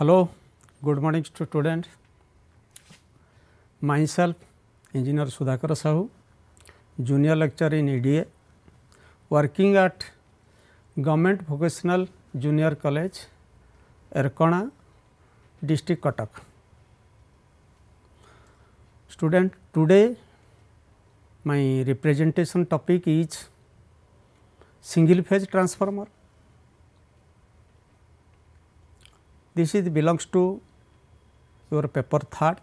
Hello, good morning to students. Myself, Engineer Sudhakar Sahu, junior lecturer in EDA, working at Government Vocational Junior College, Erkana, District Cuttack. Student, today my representation topic is single phase transformer. This is belongs to your paper third,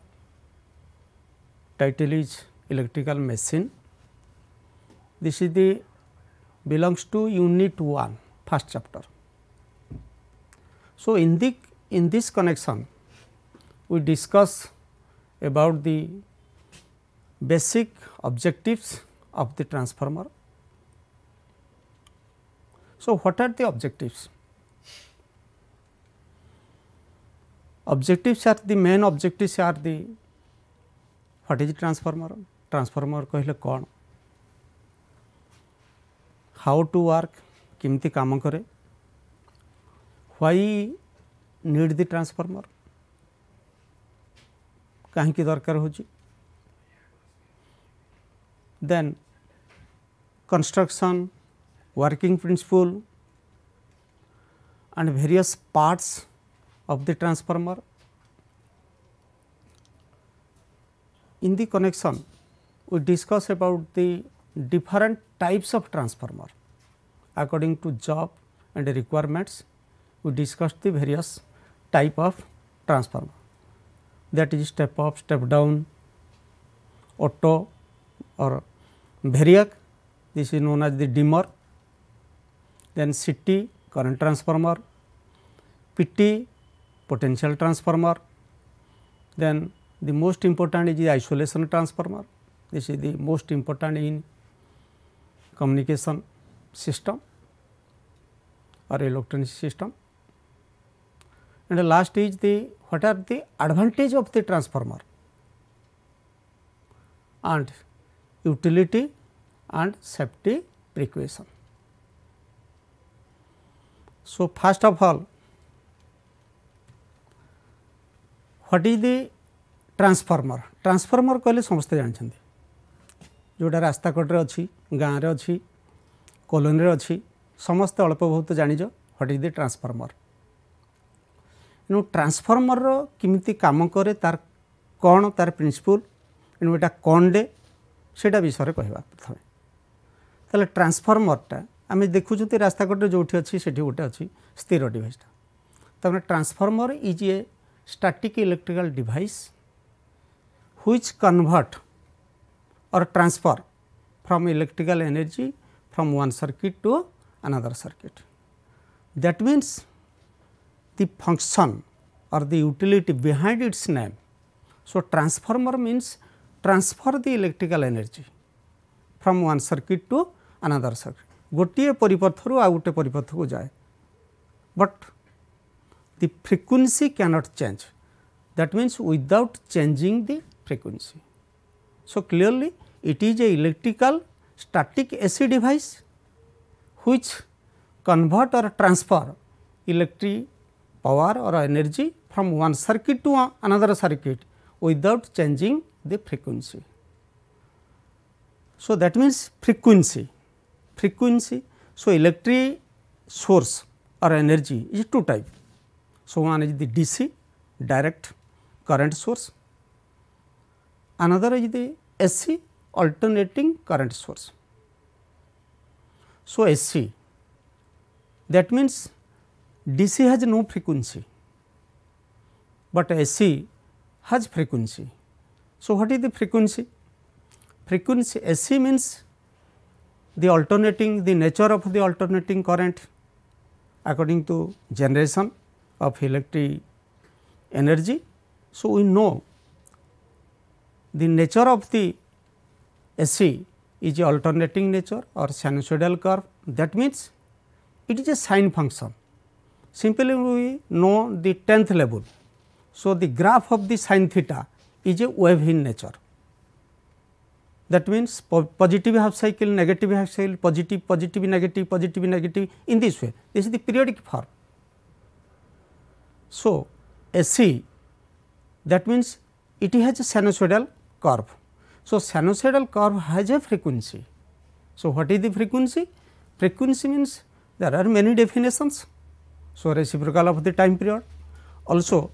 title is electrical machine. This is the belongs to unit 1 first chapter. So, in the in this connection we discuss about the basic objectives of the transformer. So, what are the objectives? Objectives are the main objectives are the what is transformer transformer कहले कौन how to work किमती काम करे व्वाई need दि transformer कहीं दरकार हो then construction working principle and various parts of the transformer. In the connection, we discuss about the different types of transformer according to job and requirements. We discuss the various type of transformer that is step up, step down, auto or variac this is known as the dimmer, then CT current transformer, PT potential transformer. Then the most important is the isolation transformer, this is the most important in communication system or electronic system. And the last is the what are the advantage of the transformer and utility and safety precaution. So, first of all what is the transformer transformer কহিলে সমস্তে জাঁচান যেটা রাস্তাকটরে অছি গাঁরে অছি কলোনিরে অছি সমস্তে অল্প বহুত জাঁজ হোয়াট ইজ দি ট্রান্সফর্মর ଏଣୁ ଟ୍ରାନ୍ସଫର୍ମରର କେମିତି କାମ କରେ ତାର କ'ଣ ତାର ପ୍ରିନ୍ସିପୁଲ୍ ଏଣୁ ଏଇଟା କ'ଣ ଡେ ସେଇଟା ବିଷୟରେ କହିବା ପ୍ରଥମେ ତାହେଲେ ଟ୍ରାନ୍ସଫର୍ମରଟା ଆମେ ଦେଖୁଛନ୍ତି ରାସ୍ତାକଡ଼ରେ ଯେଉଁଠି ଅଛି ସେଠି ଗୋଟେ ଅଛି ସ୍ଥିର ଡିଭାଇସ୍ଟା ତାମାନେ transformer is a static electrical device which convert or transfer from electrical energy from one circuit to another circuit. That means, the function or the utility behind its name. So, transformer means transfer the electrical energy from one circuit to another circuit. ଗୋଟିଏ ପରିପଥରୁ ଆଉ ଗୋଟେ ପରିପଥକୁ ଯାଏ but the frequency cannot change that means without changing the frequency. So, clearly it is a electrical static AC device which convert or transfer electric power or energy from one circuit to another circuit without changing the frequency. So, that means frequency, frequency. So, electric source or energy is two type So, one is the DC direct current source, another is the SC alternating current source. So, SC that means DC has no frequency, but SC has frequency. So, what is the frequency? Frequency SC means the alternating the nature of the alternating current according to generation of electric energy. So, we know the nature of the AC is alternating nature or sinusoidal curve that means it is a sine function. Simply we know the tenth level. So, the graph of the sine theta is a wave in nature. That means positive half cycle, negative half cycle, positive, positive, negative, positive, negative in this way. This is the periodic form. So, a C that means it has a sinusoidal curve. So, sinusoidal curve has a frequency. So, what is the frequency? Frequency means there are many definitions. So, reciprocal of the time period also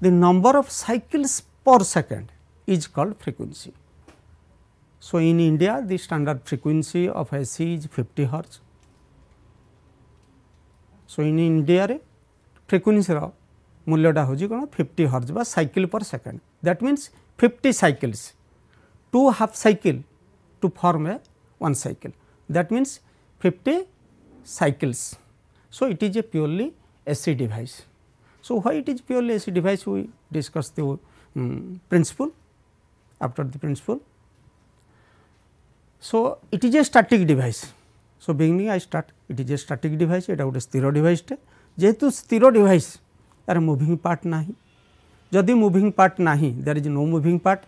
the number of cycles per second is called frequency. So, in India the standard frequency of AC is 50 hertz. So, in India frequency of মূল্যটা হচ্ছে কোণ fifty হর্জ বা cycle per second that means fifty cycles two half cycle to form a one cycle that means fifty cycles so it is a purely AC device so why it is purely AC device we discuss the principle after the principle. So, it is a static device. So, beginning I start it is a static device, it is a sthiro device. যেহেতু স্থির device यार moving part ना जदि moving part ना there is no moving part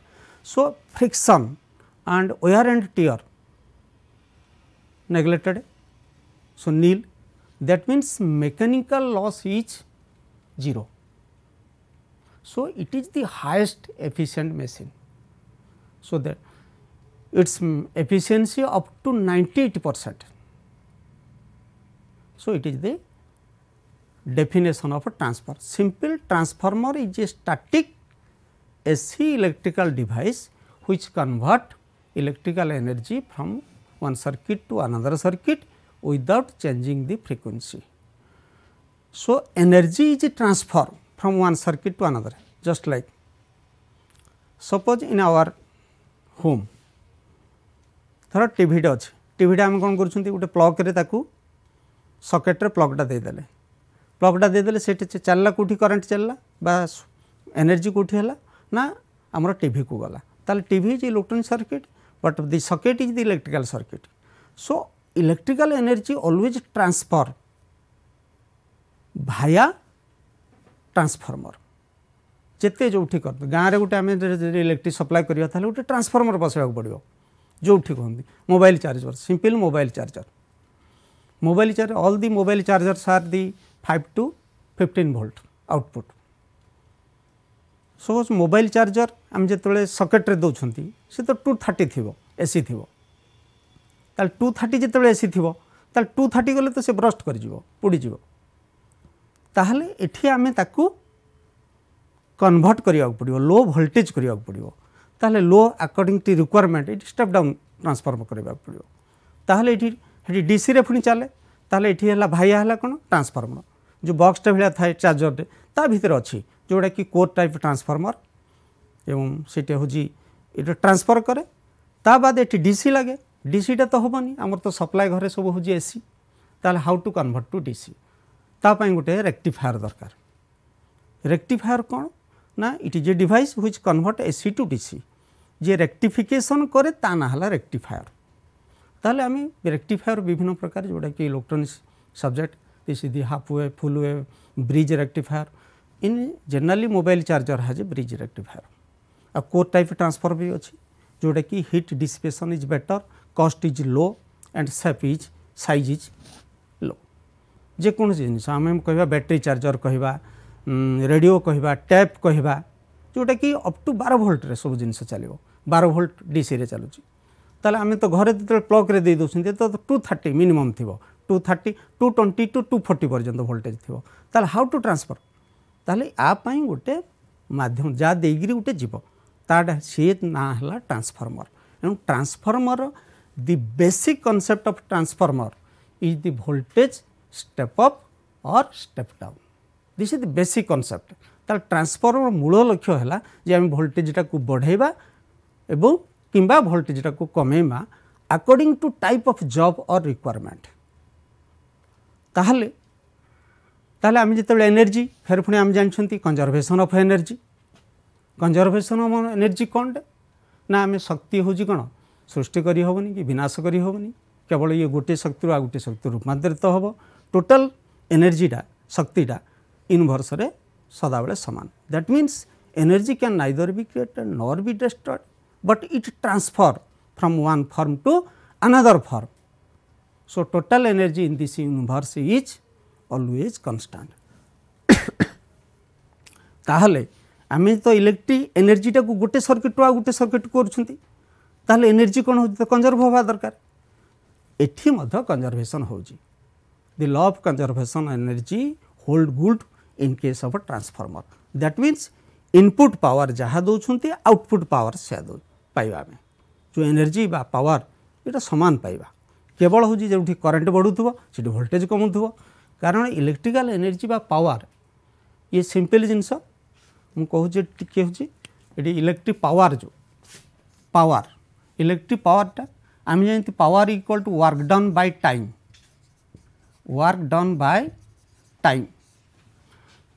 so friction and wear and tear neglected so nil that means mechanical loss is zero so it is the highest efficient machine so that its efficiency up to ninety eight percent so it is the definition of a transformer. Simple transformer is a static AC electrical device which convert electrical energy from one circuit to another circuit without changing the frequency. So, energy is transformed from one circuit to another just like suppose in our home ଧର ଟିଭିଟେ TV dodge ଆମେ କ'ଣ କରୁଛନ୍ତି ଗୋଟେ plug ତାକୁ ସକେଟ୍ରେ ପ୍ଲଗ୍ଟା ଦେଇଦେଲେ ପ୍ଲଗ୍ଟା ଦେଇଦେଲେ ସେଇଠି ଚାଲିଲା କେଉଁଠି କରେଣ୍ଟ ଚାଲିଲା ବା ଏନର୍ଜି କେଉଁଠି ହେଲା ନା ଆମର ଟିଭିକୁ ଗଲା ତାହେଲେ TV is electronic circuit but the circuit is the electrical circuit so electrical energy always transfer via transformer ଯେତେ ଯେଉଁଠି କର ଗାଁରେ ଗୋଟେ ଆମେ ଯଦି ଇଲେକ୍ଟ୍ରିକ୍ ସପ୍ଲାଏ କରିବା ତାହେଲେ ଗୋଟେ ଟ୍ରାନ୍ସଫର୍ମର୍ ବସାଇବାକୁ ପଡ଼ିବ ଯେଉଁଠି କୁହନ୍ତି mobile charger simple mobile charger mobile charge all the mobile chargers are the 5 to 15 volt output. suppose mobile charger am jetole socket re douchanti se to 230 thibo ac thibo tal 230 jetole ac thibo tal 230 gole to se burst kari jibo pudi jibo tahale ethi ame taku convert kariyak padibo low voltage kariyak padibo tahale low according to requirement it step down transform kariyak padibo tahale ethi ethi dc re phuni chale tahale ethi hela bhaiya hela kon transformer जो बक्सटा भाया थाए charger ता भितर अच्छी जोटा कि core type transformer एवं सीटे हूँ ये ट्रांसफर कै ता बाद ये डीसी लगे डीसीटा तो हेनी आमर तो सप्लाय घरे सब हूँ एसी ताल how to convert to DC तापाई गोटे रेक्टिफायर दरकार रेक्टिफायर कौन ना it is a device which convert AC to DC যে রেকটিফিকেসন করে তা না হল রেকটিফায়ার তাহলে আমি রেকটিফায়ার বিভিন্ন প্রকার যেটা কি electronics subject PCD half-wave, full-wave, bridge rectifier. In generally mobile charger has a bridge rectifier. A core type transfer भी ଅଛି जोटा कि heat dissipation is better, cost is low and shape is size is low. जे कोनोसी जिनिस आमे कहबा battery charger कहबा radio कहबा टैप कहबा जोटा कि अप टू 12 वोल्ट रे सब जिनिस चलिबो 12 वोल्ट डीसी रे चलुची ताले आमे तो घरे जतले प्लग रे देई दोसि तो 230 मिनिमम थिबो two thirty two twenty to two forty পর্যন্ত ভোল্টেজ থাকবে তাহলে হাউ টু ট্রান্সফর তাহলে আপাই গোটে মাধ্যম যা দিয়ে গোটে যাব তাটা সি না হল ট্রান্সফর্মর এবং transformer the basic concept of transformer is the voltage step up or step down this is the basic concept তাহলে ট্রান্সফর্মর মূল লক্ষ্য হল যে আমি ভোল্টেজটা বঢ়াইবা এবং কিংবা ভোল্টেজটা কমাইবা according to type of job or requirement তাহলে তাহলে আমি যেতবে এনর্জি ফের পুঁ আমি জাঁচান conservation of energy conservation of energy কোণটা না আমি শক্তি হচ্ছে কোণ সৃষ্টি করি হবনি কি বিনাশ করি হবনি কেবল ইয়ে গোটে শক্তি আর গোটে শক্তি রূপান্তরিত হব টোটাল এনর্জিটা শক্তিটা ইউনিভর্সরে সদাবেলে সমান that means energy can neither be created nor be destroyed but it transfer from one form to another form So, total energy in this universe is always constant. তাহলে আমি তো ইলেকট্রিক এনার্জিটাকে গোটে সর্কিটু আর গোটে সর্কিট করছেন তাহলে এনার্জি কোণ হচ্ছে কনজর্ভ হওয়া দরকার এটি মধ্যে কনজরভেসন হচ্ছে the law of conservation energy hold good in case of transformer that means input power যাহা দৌঁচ আউটপুট পাওয়ার সেয়া পাইবা আমি যে এনার্জি বা পাওয়ার এটা সমান পাইবা কেবল হচ্ছে যেটি করেন্ট বড়ুব সেটি ভোল্টেজ কমুব কারণ ইলেকট্রিকাল এনর্জি বা পাওয়ার ইয়ে সিম্পল জিনিস মু কুচি টিকি হচ্ছে এটি ইলেকট্রিক পাওয়ার যে পাওয়ার ইলেকট্রিক পাওয়ারটা আমি জানি power equal to work done by time work done by time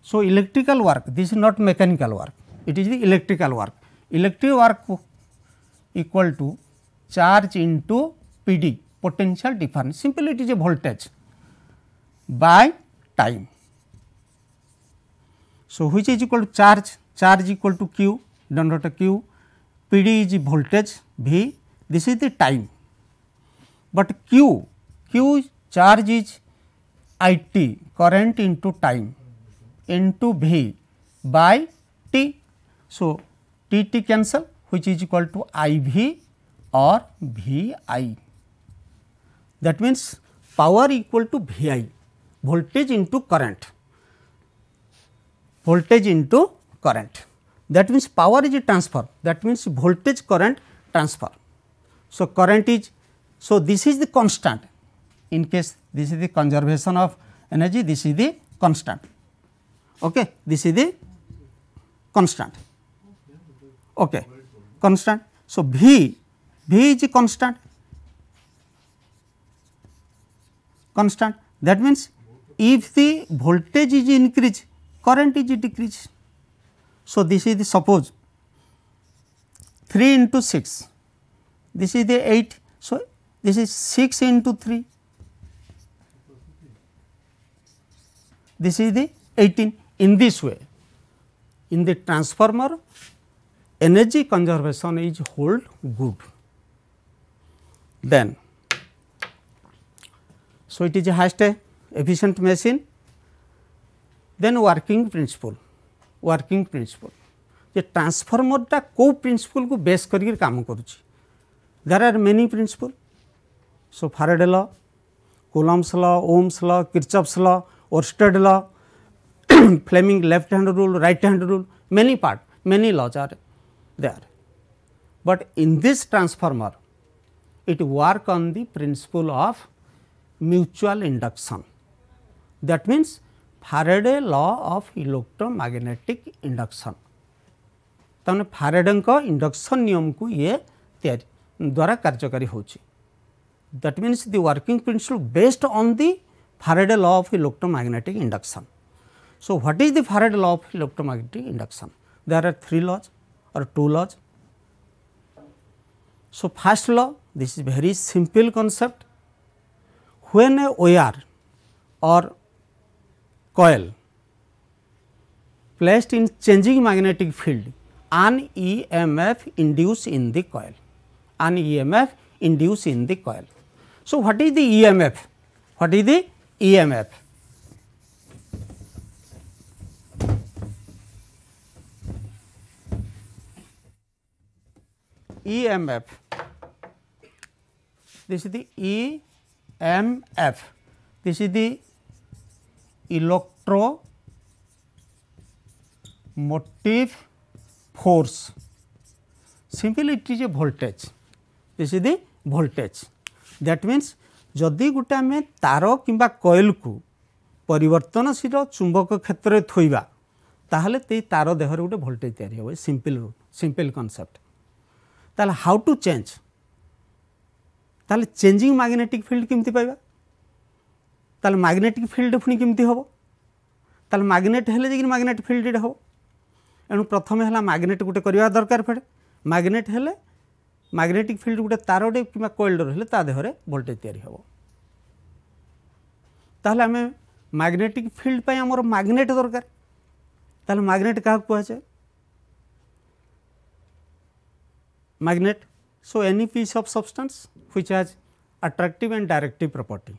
so electrical work this is not mechanical work it is the electrical work electric work equal to charge into PD potential difference simply it is a voltage by time. So, which is equal to charge charge equal to q dot dot q PD is voltage V this is the time but q q charge is IT current into time into V by T. So, T T cancel which is equal to IV or VI. that means power equal to Vi voltage into current voltage into current that means power is transfer that means voltage current transfer. So, current is so this is the constant in case this is the conservation of energy this is the constant okay this is the constant okay constant so v v is constant constant that means if the voltage is increase, current is decrease. So, this is the suppose 3 into 6 this is the 8. So, this is 6 into 3 this is the 18 in this way in the transformer energy conservation is hold good then So, it is a highest efficient machine. Then working principle, working principle. The transformer যে ট্রান্সফর্মরটা কেউ প্রিন্সিপলকে base করি kaam karuchi. There are many principle. So, Faraday law, Coulomb's law, Ohm's law, Kirchhoff's law, Oersted law, Fleming left hand rule, right hand rule, many part, many laws are there. but in this transformer it work on the principle of mutual induction. That means Faraday law of electromagnetic induction. ତାମାନେ ଫାରେଡଙ୍କ induction ନିୟମକୁ ଇଏ ତିଆରି ଦ୍ୱାରା କାର୍ଯ୍ୟକାରୀ ହେଉଛି that means the working principle based on the Faraday law of electromagnetic induction so what is the Faraday law of electromagnetic induction there are three laws or two laws so first law this is very simple concept when a wire or coil placed in changing magnetic field an EMF induced in the coil, an EMF induced in the coil. So, what is the EMF? What is the EMF? EMF, this is the e MF. This is the electromotive force. Simply it is a voltage. This is the voltage. That means ଯଦି ଗୋଟେ ଆମେ ତାର କିମ୍ବା କଏଲକୁ ପରିବର୍ତ୍ତନଶୀଳ ଚୁମ୍ବକ କ୍ଷେତ୍ରରେ ଥୋଇବା ତାହେଲେ ସେଇ ତାର ଦେହରେ ଗୋଟେ ଭୋଲ୍ଟେଜ୍ ତିଆରି ହେବ ସିମ୍ପଲ୍ ସିମ୍ପଲ୍ କନସେପ୍ଟ ତାହେଲେ ହାଉ ଟୁ ଚେଞ୍ଜ তাহলে চেঞ্জিং ম্যাগনেটিক ফিল্ড কেମିତି পাଇବା তাহলে ম্যাগনেটিক ফিল্ড পুঁ কেମିତି হব তাহলে ম্যাগনেট হলে যাই ম্যাগনেট ফিল্ডটা হব এণু প্রথমে হল ম্যাগনেট গোটে করা দরকার ফেড়ে ম্যাগনেট হলে ম্যাগনেটিক ফিল্ড গোটে তারটে কিংবা কয়েলড রহলে তা দেহরে ভোল্টেজ তৈরি হব তাহলে আমি ম্যাগনেটিক ফিল্ড পাই আমার ম্যাগনেট দরকার তাহলে ম্যাগনেট কাহ কুয়া যায় magnet So, any piece of substance which has attractive and directive property.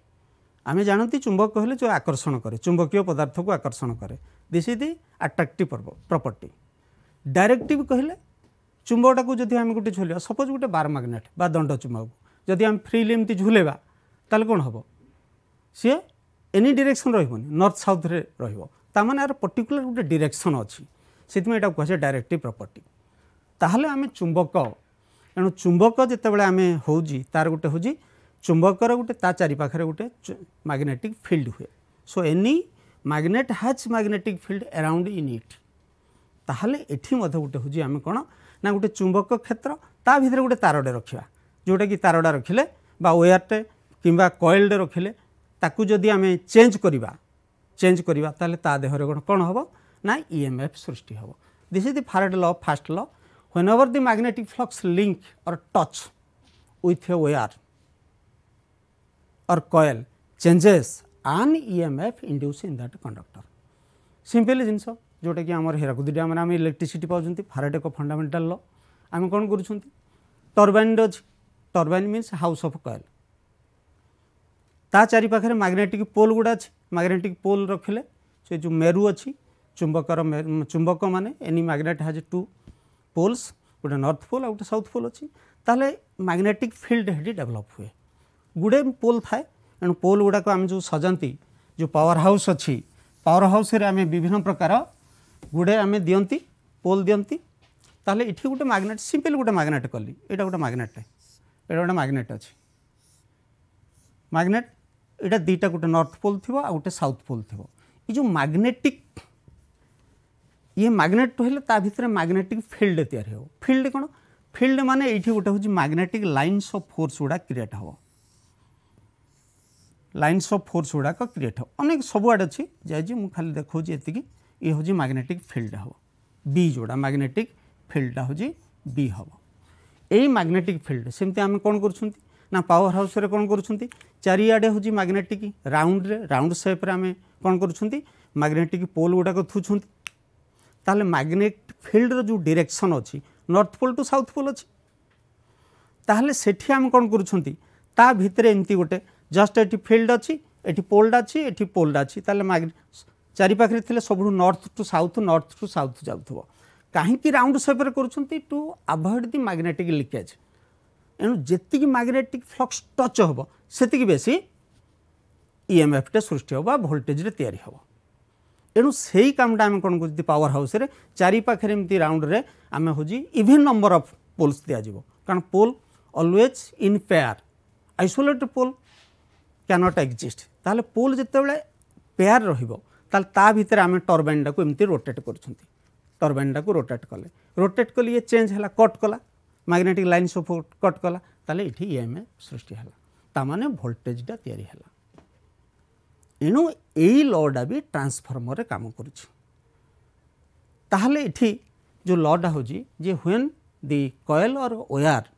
আমি জানতে চুম্বক কহিলে যে আকর্ষণ করে চুম্বকীয় পদার্থকে আকর্ষণ করে this is the attractive property directive কহিলে চুম্বকটাকে যদি আমি গোটে ঝুলিবা সপোজ গোটে বার ম্যাগনেট বা দণ্ড চুম্বক যদি আমি ফ্রিলি এমতি ঝুলেবা তাহলে কোণ হব সি এনি ডিরেকশন রহবনি নর্থ সাউথরে রহব তা মানে আর পর্টিকুলার গোটে ডিরেকশন অছি সেপা এটা কুহযায় ডাইরেক্টিভ প্রপর্টি তাহলে আমি চুম্বক ତେଣୁ ଚୁମ୍ବକ ଯେତେବେଳେ ଆମେ ହେଉଛି ତା'ର ଗୋଟେ ହେଉଛି ଚୁମ୍ବକର ଗୋଟେ ତା ଚାରିପାଖରେ ଗୋଟେ ମାଗ୍ନେଟିକ୍ ଫିଲ୍ଡ ହୁଏ so any magnet has magnetic field around in it ତାହେଲେ ଏଠି ମଧ୍ୟ ଗୋଟେ ହେଉଛି ଆମେ କ'ଣ ନା ଗୋଟେ ଚୁମ୍ବକ କ୍ଷେତ୍ର ତା ଭିତରେ ଗୋଟେ ତାରଟେ ରଖିବା ଯେଉଁଟାକି ତାରଟା ରଖିଲେ ବା ୱେୟାର୍ଟେ କିମ୍ବା କଏଲ୍ଟେ ରଖିଲେ ତାକୁ ଯଦି ଆମେ ଚେଞ୍ଜ କରିବା ଚେଞ୍ଜ କରିବା ତାହେଲେ ତା ଦେହରେ କ'ଣ କ'ଣ ହେବ ନା ଇ ଏମ୍ ଏଫ୍ ସୃଷ୍ଟି ହେବ this is the Faraday law first law whenever the magnetic flux link or touch with a wire or coil changes an EMF induced in that conductor. Simple jinso जोटा कि आम हेराकुदीटा मैंने आम इलेक्ट्रिसीटी पाँच फारेट एक fundamental ल आम कौन कर टर्बाइन अच्छे टर्बाइन मीन्स हाउस अफ कयल ता चारिपाखे मैग्नेटिक पोल गुड़ा अच्छे मैग्नेटिक पोल रखिले से जो मेरू अच्छी चुंबक चुंबक मैंने any magnet has two poles ଗୋଟେ ନର୍ଥ ପୋଲ୍ ଆଉ ଗୋଟେ ସାଉଥ୍ ପୋଲ୍ ଅଛି ତାହେଲେ ମ୍ୟାଗ୍ନେଟିକ୍ ଫିଲ୍ଡ ହେଠି ଡେଭଲପ୍ ହୁଏ ଗୁଡ଼େ ପୋଲ୍ ଥାଏ ଏଣୁ ପୋଲ୍ ଗୁଡ଼ାକ ଆମେ ଯେଉଁ ସଜାନ୍ତି ଯେଉଁ ପାୱାର ହାଉସ୍ ଅଛି ପାୱାର ହାଉସ୍ରେ ଆମେ ବିଭିନ୍ନ ପ୍ରକାର ଗୁଡ଼େ ଆମେ ଦିଅନ୍ତି ପୋଲ୍ ଦିଅନ୍ତି ତାହେଲେ ଏଠି ଗୋଟେ ମ୍ୟାଗ୍ନେଟ୍ ସିମ୍ପଲ୍ ଗୋଟେ ମ୍ୟାଗ୍ନେଟ୍ କଲି ଏଇଟା ଗୋଟେ ମ୍ୟାଗ୍ନେଟ୍ ଏଇଟା ଗୋଟେ ମ୍ୟାଗ୍ନେଟ୍ ଅଛି ମ୍ୟାଗ୍ନେଟ୍ ଏଇଟା ଦୁଇଟା ଗୋଟେ ନର୍ଥ ପୋଲ୍ ଥିବ ଆଉ ଗୋଟେ ସାଉଥ୍ ପୋଲ୍ ଥିବ ଏ ଯେଉଁ ମ୍ୟାଗ୍ନେଟିକ୍ ଇଏ ମାଗ୍ନେଟ୍ ହେଲେ ତା ଭିତରେ ମାଗ୍ନେଟିକ୍ ଫିଲ୍ଡ ତିଆରି ହେବ ଫିଲ୍ଡ କ'ଣ ଫିଲ୍ଡ ମାନେ ଏଇଠି ଗୋଟେ ହେଉଛି ମାଗ୍ନେଟିକ୍ ଲାଇନ୍ସ ଅଫ୍ ଫୋର୍ସ ଗୁଡ଼ା କ୍ରିଏଟ୍ ହେବ ଲାଇନ୍ସ ଅଫ୍ ଫୋର୍ସ ଗୁଡ଼ାକ କ୍ରିଏଟ୍ ହେବ ଅନେକ ସବୁଆଡ଼େ ଅଛି ଯାଇଛି ମୁଁ ଖାଲି ଦେଖାଉଛି ଏତିକି ଇଏ ହେଉଛି ମାଗ୍ନେଟିକ୍ ଫିଲ୍ଡ ହେବ ବି ଯେଉଁଟା ମାଗ୍ନେଟିକ୍ ଫିଲ୍ଡଟା ହେଉଛି ବି ହେବ ଏଇ ମାଗ୍ନେଟିକ୍ ଫିଲ୍ଡ ସେମିତି ଆମେ କ'ଣ କରୁଛନ୍ତି ନା ପାୱାର ହାଉସ୍ରେ କ'ଣ କରୁଛନ୍ତି ଚାରିଆଡ଼େ ହେଉଛି ମାଗ୍ନେଟିକ୍ ରାଉଣ୍ଡରେ ରାଉଣ୍ଡ ସେପ୍ରେ ଆମେ କ'ଣ କରୁଛନ୍ତି ମାଗ୍ନେଟିକ୍ ପୋଲ୍ ଗୁଡ଼ାକ ଥୁଛନ୍ତି ତାହେଲେ ମ୍ୟାଗ୍ନେଟିକ୍ ଫିଲ୍ଡର ଯେଉଁ ଡିରେକ୍ସନ୍ ଅଛି north pole to south pole ଅଛି ତାହେଲେ ସେଠି ଆମେ କ'ଣ କରୁଛନ୍ତି ତା ଭିତରେ ଏମିତି ଗୋଟେ ଜଷ୍ଟ ଏଠି ଫିଲ୍ଡ ଅଛି ଏଠି ପୋଲ୍ଡ ଅଛି ଏଠି ପୋଲ୍ଡ ଅଛି ତାହେଲେ ମ୍ୟାଗ୍ନେ ଚାରିପାଖରେ ଥିଲେ ସବୁଠୁ north to south north to south ଯାଉଥିବ କାହିଁକି ରାଉଣ୍ଡ ସେପ୍ରେ କରୁଛନ୍ତି to avoid the magnetic leakage ଏଣୁ ଯେତିକି ମ୍ୟାଗ୍ନେଟିକ୍ ଫ୍ଲକ୍ସ ଟଚ୍ ହେବ ସେତିକି ବେଶୀ ଇଏମ୍ଏଫ୍ଟେ ସୃଷ୍ଟି ହେବ ବା ଭୋଲ୍ଟେଜ୍ରେ ତିଆରି ହେବ ଏଣୁ ସେଇ କାମଟା ଆମେ କ'ଣ କରୁଛୁ ପାୱାର ହାଉସ୍ରେ ଚାରିପାଖରେ ଏମିତି ରାଉଣ୍ଡରେ ଆମେ ହେଉଛି ଇଭିନ୍ ନମ୍ବର ଅଫ୍ ପୋଲ୍ସ ଦିଆଯିବ କାରଣ pole always in pair isolated pole can't exist ତାହେଲେ ପୋଲ୍ ଯେତେବେଳେ ପେୟାର ରହିବ ତାହେଲେ ତା ଭିତରେ ଆମେ ଟର୍ବାଇନ୍ଟାକୁ ଏମିତି ରୋଟେଟ୍ କରୁଛନ୍ତି ଟର୍ବାଇନ୍ଟାକୁ ରୋଟେଟ୍ କଲେ ରୋଟେଟ୍ କଲେ ଇଏ ଚେଞ୍ଜ ହେଲା କଟ୍ କଲା ମ୍ୟାଗ୍ନେଟିକ୍ ଲାଇନ୍ ସବୁ କଟ୍ କଲା ତାହେଲେ ଏଠି ଇ ଏମ୍ ଏ ସୃଷ୍ଟି ହେଲା ତା ମାନେ ଭୋଲ୍ଟେଜ୍ଟା ତିଆରି ହେଲା ଏଣୁ ଏଇ ଲ'ଟା ବି ଟ୍ରାନ୍ସଫର୍ମରରେ କାମ କରୁଛି ତାହେଲେ ଏଠି ଯେଉଁ ଲ'ଟା ହେଉଛି ଯେ when the coil or wire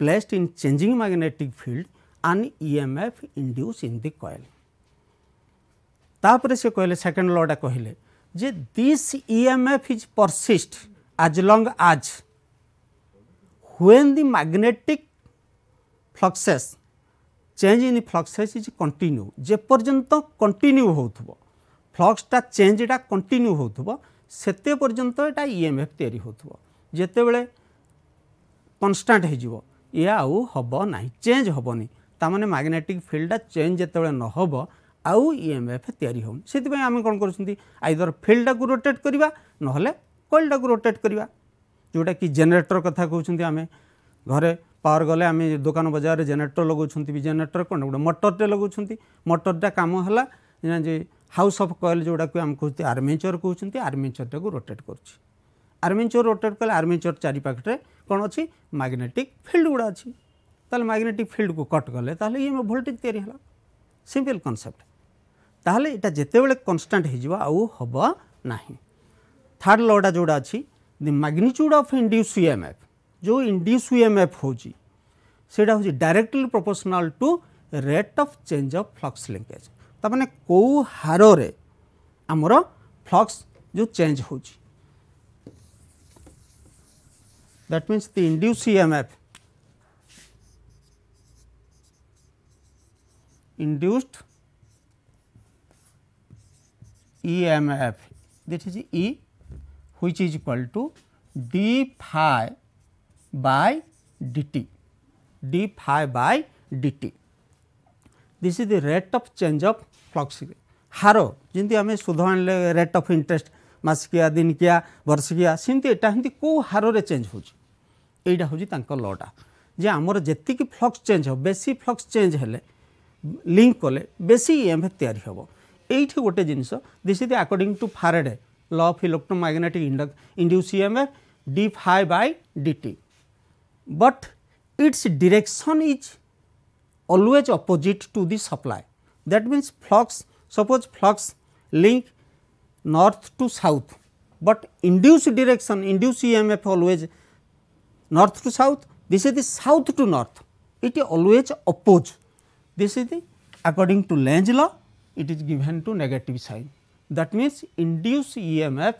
placed in changing magnetic field an E M F induce in the coil ତାପରେ ସେ କହିଲେ ସେକେଣ୍ଡ ଲ'ଟା କହିଲେ ଯେ this E M F is persist as long as when the magnetic fluxes change in flux size is continue ଯେପର୍ଯ୍ୟନ୍ତ continue ହେଉଥିବ ଫ୍ଲକ୍ସଟା ଚେଞ୍ଜଟା continue ହେଉଥିବ ସେତେ ପର୍ଯ୍ୟନ୍ତ ଏଇଟା ଇ e ଏମ୍ ଏଫ୍ ତିଆରି ହେଉଥିବ ଯେତେବେଳେ କନଷ୍ଟାଣ୍ଟ ହୋଇଯିବ ଇଏ ଆଉ ହେବ ନାହିଁ ଚେଞ୍ଜ ହେବନି ତା'ମାନେ ମାଗ୍ନେଟିକ୍ ଫିଲ୍ଡଟା ଚେଞ୍ଜ ଯେତେବେଳେ ନ ହେବ ଆଉ ଇ ଏମ୍ ଏଫ୍ ତିଆରି ହେଉନି ସେଥିପାଇଁ ଆମେ କ'ଣ କରୁଛନ୍ତି ଆଇଦର ଫିଲ୍ଡଟାକୁ ରୋଟେଟ୍ କରିବା ନହେଲେ କଏଲ୍ଟାକୁ ରୋଟେଟ୍ କରିବା ଯେଉଁଟାକି ଜେନେରେଟର୍ କଥା କହୁଛନ୍ତି ଆମେ ଘରେ ପାୱାର ଗଲେ ଆମେ ଦୋକାନ ବଜାରରେ ଜେନେରେଟର ଲଗାଉଛନ୍ତି ବି ଜେନେରେଟର କ'ଣ ଗୋଟେ ମଟରଟେ ଲଗାଉଛନ୍ତି ମଟରଟା କାମ ହେଲା ଯେ ହାଉସ୍ ଅଫ୍ କଏଲ୍ ଯେଉଁଟାକୁ ଆମେ କହୁଛନ୍ତି ଆର୍ମେଚର୍ କହୁଛନ୍ତି ଆର୍ମେଚର୍ଟାକୁ ରୋଟେଟ୍ କରୁଛି ଆର୍ମେଚର୍ ରୋଟେଟ୍ କଲେ ଆର୍ମେଚର୍ ଚାରିପାଖରେ କ'ଣ ଅଛି ମ୍ୟାଗ୍ନେଟିକ୍ ଫିଲ୍ଡ ଗୁଡ଼ା ଅଛି ତାହେଲେ ମ୍ୟାଗ୍ନେଟିକ୍ ଫିଲ୍ଡକୁ କଟ୍ କଲେ ତାହେଲେ ଇଏ ଭୋଲ୍ଟେଜ୍ ତିଆରି ହେଲା ସିମ୍ପଲ୍ କନସେପ୍ଟ ତାହେଲେ ଏଇଟା ଯେତେବେଳେ କନଷ୍ଟାଣ୍ଟ ହେଇଯିବ ଆଉ ହେବ ନାହିଁ ଥାର୍ଡ଼ ଲ'ଟା ଯେଉଁଟା ଅଛି the magnitude of induce E M F जो इंड्यूस एम एफ सेडा होजी directly proportional to rate of change of flux linkage त माने को हारो फ्लक्स जो चेंज हो that means the induce EMF induced EMF this F E is equal to D phi by dt d phi by dt. This is the rate of change of flux हार जमी आम सुध आने rate of interest मसिकिया दिनकिया वर्षिकिया सेमती यहाँ हम कौ हारे चेंज होटा हूँ लटा जे आमर जी फ्लक्स चेंज हम बेसी फ्लक्स चेंज हेले लिंक कले बेसी इएमएफ या गोटे जिनस this is according to Faraday law of electromagnetic इंडक् induced EMF D phi by D T but its direction is always opposite to the supply. That means, flux suppose flux link north to south, but induced direction induced EMF always north to south, this is the south to north, it always oppose. This is the according to Lange law, it is given to negative sign. That means, induced EMF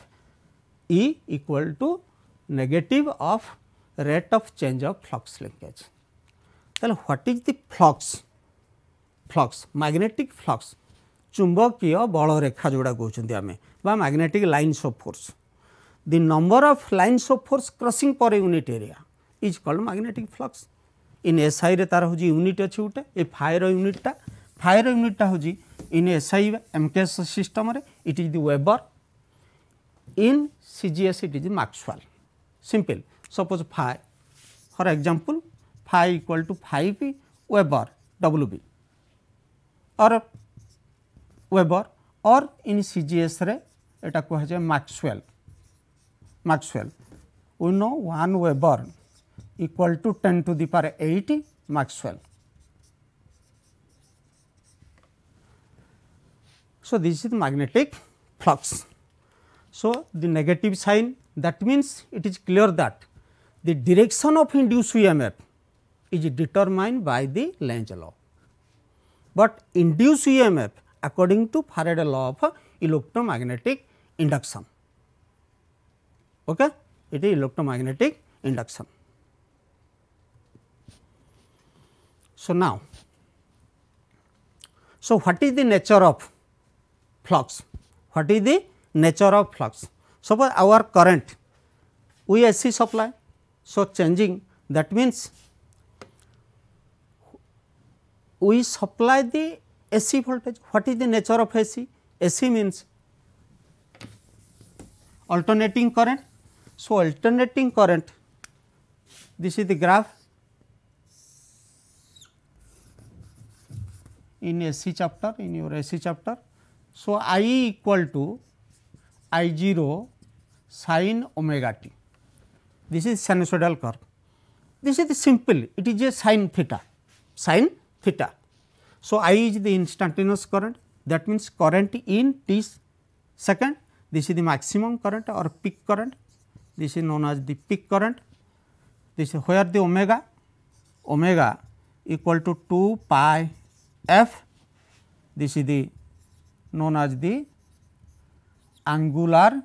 E equal to negative of rate of change of flux linkage. Then what is the flux? Flux, magnetic flux, ଚୁମ୍ବକୀୟ ବଳ ରେଖା ଯେଉଁଟା କହୁଛନ୍ତି ଆମେ ବା magnetic lines of force the number of lines of force crossing per unit area is called magnetic flux in ଏସ୍ଆଇରେ ତାର ହେଉଛି unit ଅଛି ଗୋଟେ ଏ ଫାୟାର ୟୁନିଟ୍ଟା ଫାୟାର ୟୁନିଟ୍ଟା ହେଉଛି ଇନ୍ ଏସ୍ଆଇ ଏମ୍କେଏସ୍ ସିଷ୍ଟମ୍ରେ it is the weber in CGS it is maxwell simple suppose phi for example phi equal to 5 Weber WB or Weber or in CGS রে এটা কুহযায় Maxwell Maxwell we know 1 Weber equal to 10 to the power 8 Maxwell So, this is the magnetic flux. So, the negative sign that means it is clear that the direction of induced EMF is determined by the Lenz's law. But induced EMF according to Faraday law of electromagnetic induction. Okay? It is electromagnetic induction. So, now, so what is the nature of flux? What is the nature of flux? Suppose our current we AC supply So, changing that means we supply the AC voltage. What is the nature of AC? AC means alternating current. So, alternating current this is the graph in AC chapter in your AC chapter. So, I equal to I 0 sin omega t. this is sinusoidal curve. This is the simple, it is a sin theta, sin theta. So, I is the instantaneous current that means current in t second, this is the maximum current or peak current, this is known as the peak current, this is where the omega, omega equal to 2 pi f, this is the known as the angular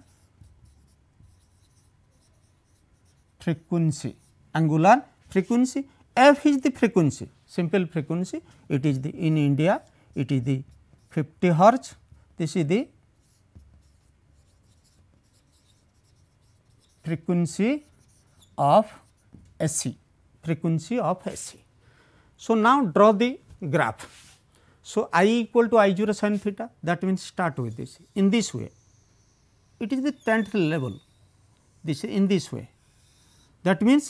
frequency angular frequency f is the frequency simple frequency it is the in India it is the 50 hertz this is the frequency of AC frequency of AC. So, now draw the graph. So, I equal to i0 sin theta that means start with this in this way it is the tenth level this in this way that means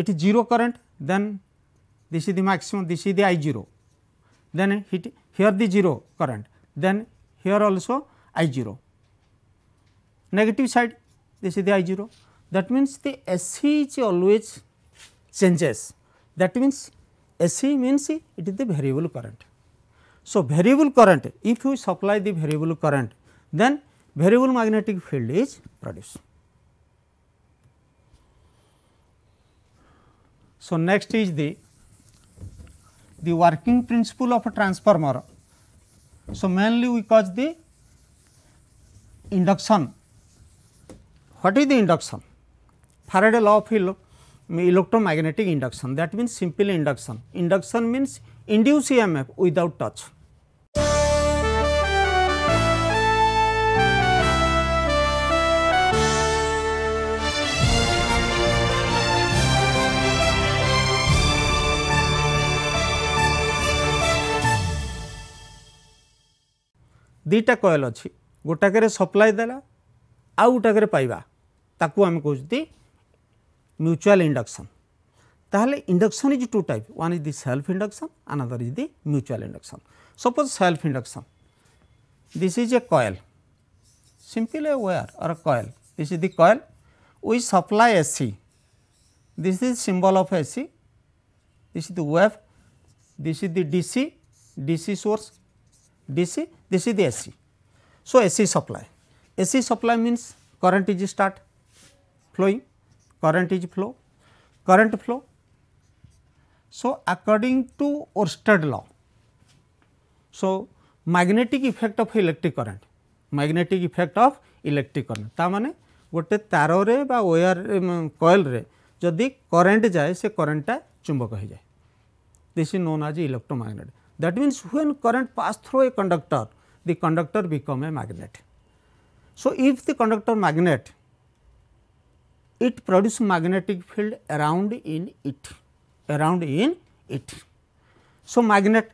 it is zero current then this is the maximum this is the i 0 then it, here the zero current then here also i 0 negative side this is the i 0 that means the SC is always changes that means SC means it is the variable current. So, variable current if you supply the variable current then variable magnetic field is produced. So, next is the the working principle of a transformer. So, mainly we cause the induction. What is the induction? Faraday law of electromagnetic induction that means simple induction. Induction means induce EMF without touch. दुटा कयल अच्छी गोटाक supply देला आउ गोटाक ताकू आम कहते म्यूचुआल इंडक्शन ताल induction is two type one is the self induction another is the mutual induction suppose self induction this is a coil simple A where और अ कयल this is the coil we supply AC this is symbol of AC this is the wave this is the DC DC source DC, this is the AC. So, AC supply, AC supply means current is start flowing, current is flow, current flow. So, according to Orsted law, so magnetic effect of electric current, magnetic effect of electric current, ता माने गोटे तारे बा ओयर coil रे जदि current जाए से current टा चुंबक हो जाए this is known as electromagnetic That means, when current pass through a conductor, the conductor become a magnet. So, if the conductor magnet, it produce magnetic field around in it, around in it. So, magnet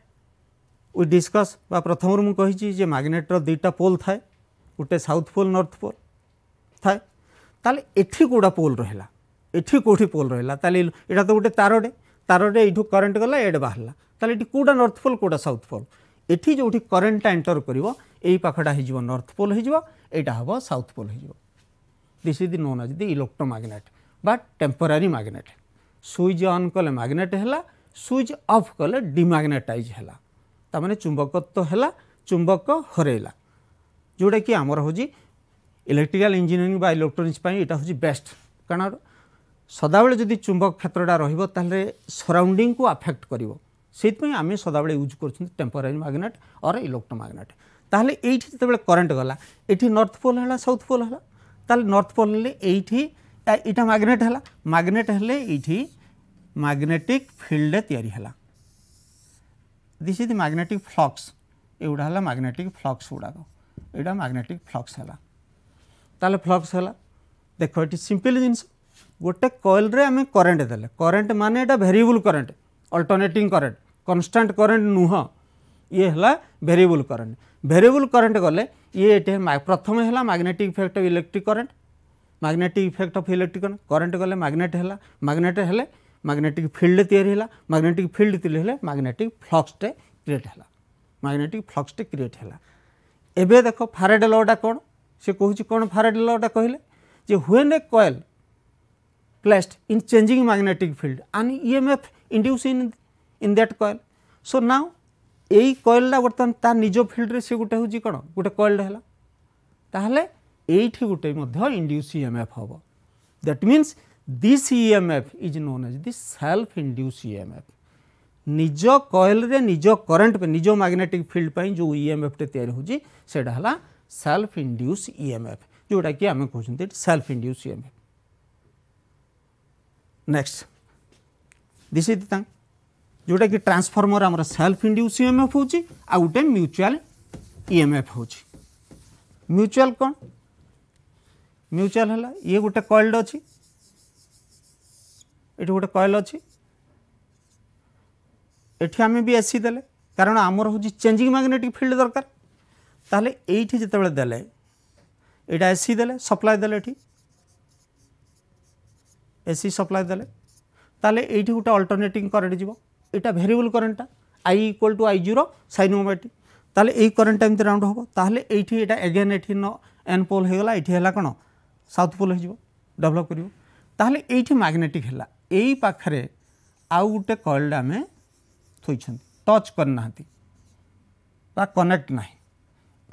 we discuss ବା ପ୍ରଥମରୁ ମୁଁ କହିଛି ଯେ ମ୍ୟାଗ୍ନେଟ୍ର ଦୁଇଟା poll ଥାଏ ଗୋଟେ south poll north poll ଥାଏ ତାହେଲେ ଏଠି କେଉଁଟା ପୋଲ୍ ରହିଲା ଏଠି କେଉଁଠି ପୋଲ୍ ରହିଲା ତାହେଲେ ଏଇଟା ତ ଗୋଟେ ତାରଟେ ତାରଟେ ଏଇଠୁ କରେଣ୍ଟ ଗଲା ଏଡ଼େ ବାହାରିଲା তাহলে এটি কোটা নর্থ পোল কোটা সাউথ পোল এটি যেটি করেন্টটা এন্টর করব এই পাখটা হয়ে যাব নর্থ পোল হয়ে যাব এইটা হব সাউথ পোল হয়ে যাব দিস ইজ দি নোন আজ দি ইলেক্ট্রোম্যাগনেট বা টেম্পোরারি ম্যাগনেট সুইচ অন কলে ম্যাগনেট হেলা সুইচ অফ কলে ডিম্যাগনেটাইজ হেলা তা মানে চুম্বকত্ব হেলা চুম্বক হরাইলা যেটা কি আমার হচ্ছে ইলেকট্রিকাল ইঞ্জিনিয়ারিং বা ইলেকট্রোনিক্স এটা হচ্ছে বেস্ট কারণ সদাবেলে যদি চুম্বক ক্ষেত্রটা রহব তাহলে সরাউন্ডিং কু আফেক্ট করব সেইপাই আমি সদাবেলে ইউজ করছি temporary magnet or electromagnet তাহলে এইটি যেতবে করেন্ট গলা এটি নর্থ পোল হল সাউথ পোল হল তাহলে নর্থ পোল হলে এইটি এটা ম্যাগনেট হল ম্যাগনেট হলে এইটি ম্যাগনেটিক ফিল্ড তৈরি হল দিস ইজ ম্যাগনেটিক ফ্লক্স এগুলা হল ম্যাগনেটিক ফ্লক্স গুড়াক এটা ম্যাগনেটিক ফ্লক্স হল তাহলে ফ্লক্স হল দেখ এটি সিম্পল জিনিস গোটে কয়েলরে আমি করেন্ট দেলে করেন্ট মানে এটা variable current alternating current constant current ନୁହଁ ଇଏ ହେଲା ଭେରିଏବୁଲ୍ କରେଣ୍ଟ ଭେରିଏବୁଲ୍ କରେଣ୍ଟ ଗଲେ ଇଏ ଏଠି ପ୍ରଥମେ ହେଲା magnetic effect of electric current magnetic effect of electric current current ଗଲେ ମ୍ୟାଗ୍ନେଟ୍ ହେଲା ମ୍ୟାଗ୍ନେଟ୍ ହେଲେ ମ୍ୟାଗ୍ନେଟିକ୍ ଫିଲ୍ଡ ତିଆରି ହେଲା ମ୍ୟାଗ୍ନେଟିକ୍ ଫିଲ୍ଡ ତିଆରି ହେଲେ ମ୍ୟାଗ୍ନେଟିକ୍ ଫ୍ଲକ୍ସଟେ କ୍ରିଏଟ୍ ହେଲା ମ୍ୟାଗ୍ନେଟିକ୍ ଫ୍ଲକ୍ସଟେ କ୍ରିଏଟ୍ ହେଲା ଏବେ ଦେଖ ଫାରେଡ୍ ଲଟା କ'ଣ ସେ କହୁଛି କ'ଣ ଫାରେଡ୍ ଲଟା କହିଲେ ଯେ when a coil placed in changing magnetic field and E M F induce in in that coil so now यही कयलटा बर्तमान तार निज फिल्ड से गोटे हूँ कौन गोटे कयलटे यही गोटे इंड्यूस इएमएफ हम that means this EMF is known as the self induced EMF निज कयल निज करेन्ट निज मैग्नेटिक फिल्ड पर जो इएमएफ टे या होगा सेल्फ इंड्यूस इएमएफ जोटा कि आम कौन self induced EMF next this is दंग जोटा कि ट्रांसफर्मर आम सेल्फ इंड्यूस इएमएफ e हो गोटे म्यूचुआल इएमएफ e हो म्यूचुआल कौन म्यूचुआल है ये गोटे कएल्ड अच्छी ये गोटे कएल अच्छी ये आम भी एसी दे कारण आमर हूँ चेंजिंग मैग्नेटिक फिल्ड दरकार ताल ये जिते दे यहाँ एसी दे सप्लाय दे एसी सप्लाय दे ये गोटे अल्टरनेटिंग करेंट जी এটা ভেরিয়েবল কারেন্টটা I equal to I zero sine omega t তাহলে এই কারেন্টটা এমনি রাউন্ড হব তাহলে এইটি এটা এগেন এটি এন পোল হয়ে গেল এইটি হল কোণ সাউথ পোল হয়ে ডেভেলপ করব তাহলে এইটি ম্যাগনেটিক হল এই পাখে আউ গোটে কয়েলটা আমি থইছেন টচ করে না বা কনেক্ট না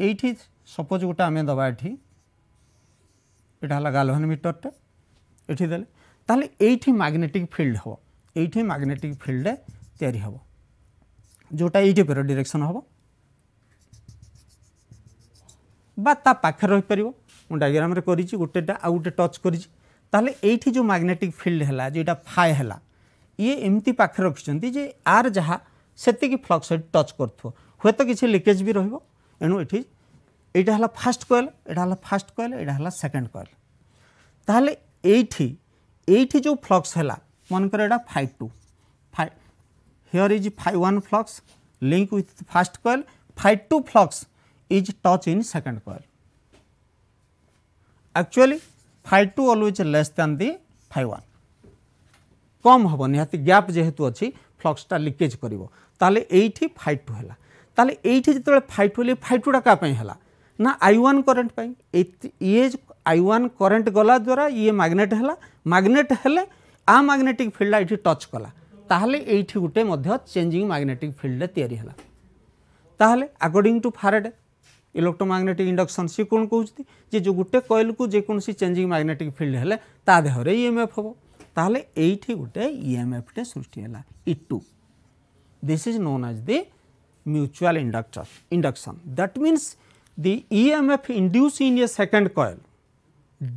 এইটি সপোজ গোটা আমি দেবা এটি এটা হল গালভান মিটরটা এটি দেলে তাহলে এইটি ম্যাগনেটিক ফিল্ড হব এইটি ম্যাগনেটিক ফিল্ডে ତିଆରି ହେବ ଯେଉଁଟା ଏଇଟି ଉପରେ ଡିରେକ୍ସନ୍ ହେବ বা তা ପାଖରେ ରହିପାରିବ ମୁଁ ଡାଇଗ୍ରାମରେ କରିଛି ଗୋଟେଟା ଆଉ ଗୋଟେ ଟଚ୍ କରିଛି ତାହେଲେ ଏଇଠି ଯେଉଁ ମ୍ୟାଗ୍ନେଟିକ୍ ଫିଲ୍ଡ ହେଲା ଯେଉଁଟା ଫାଏ ହେଲା ଇଏ ଏମିତି ପାଖରେ ରଖିଛନ୍ତି ଯେ ଆର୍ ଯାହା ସେତିକି ଫ୍ଲକ୍ସ ଏଠି ଟଚ୍ କରୁଥିବ ହୁଏତ କିଛି ଲିକେଜ୍ ବି ରହିବ ଏଣୁ ଏଠି ଏଇଟା ହେଲା ଫାଷ୍ଟ କଏଲ୍ ଏଇଟା ହେଲା ଫାଷ୍ଟ କଏଲ୍ ଏଇଟା ହେଲା ସେକେଣ୍ଡ କଏଲ୍ ତାହେଲେ ଏଇଠି ଏଇଠି ଯେଉଁ ଫ୍ଲକ୍ସ ହେଲା ମନେକର ଏଇଟା phi two phi here is phi 1 flux link with first coil, phi 2 flux is touch in second coil. Actually, phi 2 always less than the phi 1. কম হব নিহাতি গ্যাপ যেহেতু অছি ফ্লক্সটা লিকেজ করিব তাহলে এইটি ফাই টু হেলা তাহলে এইটি যেতবে ফাই টু হলে ফাই টুটা কাহ হেলা না আই ওয়ান করেন্ট পাই ইয়ে আই ওয়ান করেন্ট গলা দ্বারা ইয়ে ম্যাগনেট হেলা ম্যাগনেট হেলে আ ম্যাগনেটিক ফিল্ডটা এটি টচ কলা ताल ये गोटे चेजिंग मैग्नेटिक फिल्ड या according to Faraday electromagnetic induction सी कौन कहते जो गोटे कयल को जेकोसी चेंजिंग मैग्नेटिक फिल्ड हेले देह इम एफ हे तो ये गोटे इम एफ टे सृष्टि E two this is known as the mutual inductor induction that means the E M F induced in a second coil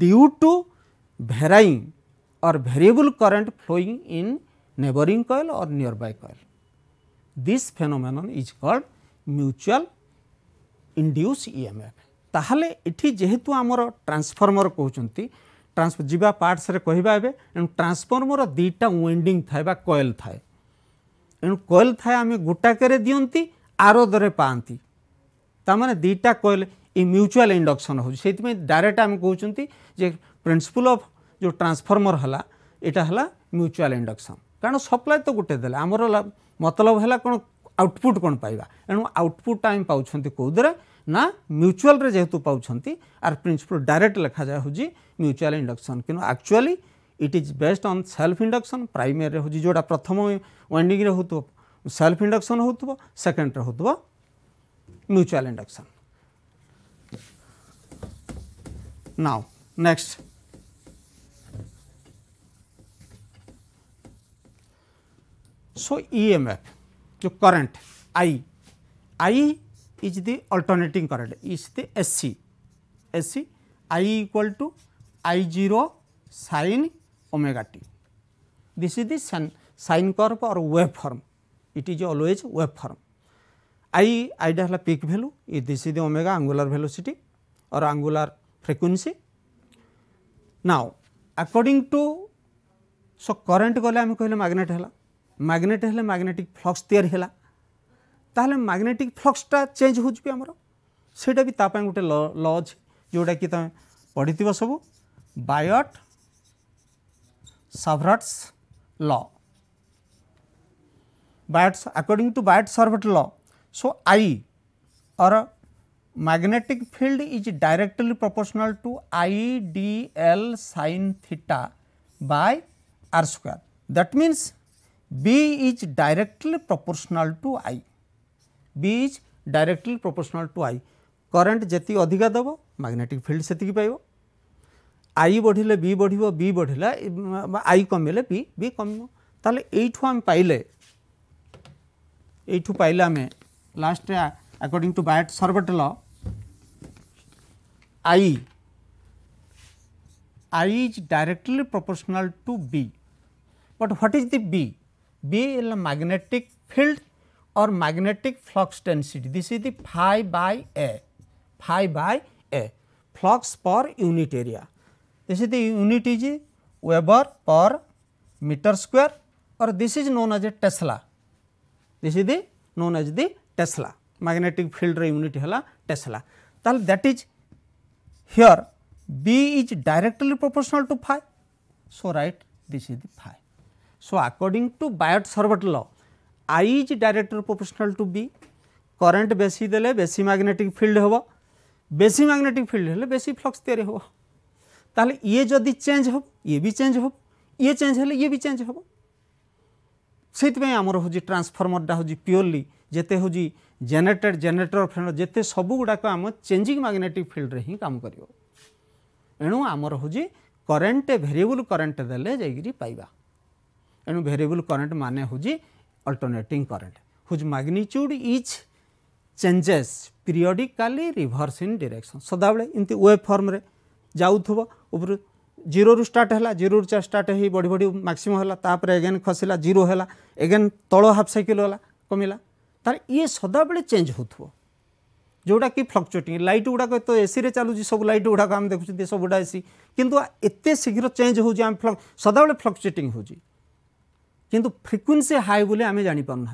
due to varying or variable current flowing in neighboring coil or nearby coil. This phenomenon is called mutual induced EMF. তাহলে এটি যেহেতু আমার ট্রান্সফর্মর কুচি যা পার্টসরে কহবা এবে এণু ট্রান্সফর্মর দুইটা winding থাকে বা কয়েল থাকে এণু কয়েল থাকে আমি গোটাকেরে দিকে আরদরে পাঁতি তার মানে দুইটা কয়েল এই মিউচুয়াল ইন্ডকশন হচ্ছে সেইপাই ডাইরেক্ট আমি কুচি যে প্রিন্সিপল অফ যে ট্রান্সফর্মর হল এটা হল মিউচুয়াল ইন্ডকশন କାରଣ ସପ୍ଲାଏ ତ ଗୋଟେ ଦେଲେ ଆମର ମତଲବ ହେଲା କ'ଣ ଆଉଟପୁଟ୍ କ'ଣ ପାଇବା ଏଣୁ ଆଉଟପୁଟ୍ଟା ଆମେ ପାଉଛନ୍ତି କେଉଁଥିରେ ନା ମ୍ୟୁଚୁଆଲ୍ରେ ଯେହେତୁ ପାଉଛନ୍ତି ଆର୍ ପ୍ରିନ୍ସିପଲ୍ ଡାଇରେକ୍ଟ ଲେଖାଯାଉଛି ମ୍ୟୁଚୁଆଲ୍ ଇଣ୍ଡକ୍ସନ୍ କିନ୍ତୁ actually it is based on self induction ପ୍ରାଇମେରୀରେ ହେଉଛି ଯେଉଁଟା ପ୍ରଥମ ୱାଇଣ୍ଡିଂରେ ହେଉଥିବ ସେଲ୍ଫ ଇଣ୍ଡକ୍ସନ୍ ହେଉଥିବ ସେକେଣ୍ଡରେ ହେଉଥିବ mutual induction now next so EMF e जो current I I is the alternating current is the S C I equal to I zero sine omega T this is the sine curve or wave form it is always wave form I आईटा है peak value ये this is the omega angular velocity or angular frequency now according to so current गले आम कहले magnet है magnet হলে magnetic flux তৈরি হল তাহলে ম্যাগনেটিক ফ্লক্সটা চেঞ্জ হচ্ছে বি আমার সেটা বি তাপাই গোটে ল অছে যেটা কি তুমি পড়ি সবু বায়ট সাভরটস ল Bytes according to Byte-Servet law so I or magnetic field is directly proportional to idl sin theta by r square that means B is directly proportional to I. B is directly proportional to I. current যেতি অধিকা দেব magnetic field সেতিকি পাইব I বঢ়িলে B বঢ়িব B বঢ়িলা I কমিলে B B কমিব তাহলে এইঠু আমি পাইলে এইঠু পাইলে আমি লাস্টে according to Biot Savart law I I is directly proportional to B but what is the B B magnetic field or magnetic flux density this is the phi by A phi by A flux per unit area this is the unit is weber per metre square or this is known as a tesla this is the known as the tesla magnetic field unit है tesla that is here B is directly proportional to phi so right this is the phi So, according to Biot-Servat law, I is director proportional to B, current বেশি দেলে বেশি magnetic field হব বেশি magnetic field হলে বেশি phlox তৈরি হব তাহলে ইয়ে যদি চেঞ্জ হব ইয়ে বি চেঞ্জ হব ইয়ে চেঞ্জ হলে ইয়ে বি চেঞ্জ হব সেইপাই আমার হচ্ছে ট্রান্সফর্মরটা হচ্ছে পিওরলি যেতে হচ্ছে জেনেটর জেনেটর ফ্রেন্ড যেতে সবুগুড়াক আমার চেঞ্জিং ম্যাগনেটিক ফিল্ডরে হি কাম করব এণু আমার হচ্ছে করেন্ট ভেরিয়েবল করেন্ট দেলে যাইকি পাইবা एणु भेरिएबल करेन्ट मान हूँ alternating current whose magnitude is changes periodically reverse in direction बेले इमती वेव फर्म रे जाऊब उपर जीरो रु स्टार्ट है जीरो रु स्टार्ट हो बढ़ी बढ़ी मैक्सीम है तापर एगेन खसला जीरो है एगेन तल हाफ सैकिल है कमिला तार ये बेले चेंज हो जोटा कि फ्लक्चुएटिंग लाइट गुड़ाक तो एसी रे चलू सब लाइट गुड़ाक आम देखुचे सबुटा एसी कितु एत शीघ्र चेंज हो सदाबले फ्लक्चुएटिंग हो কিন্তু ফ্রিকুয়েন্সি হাই বলে আমি জাঁপারু না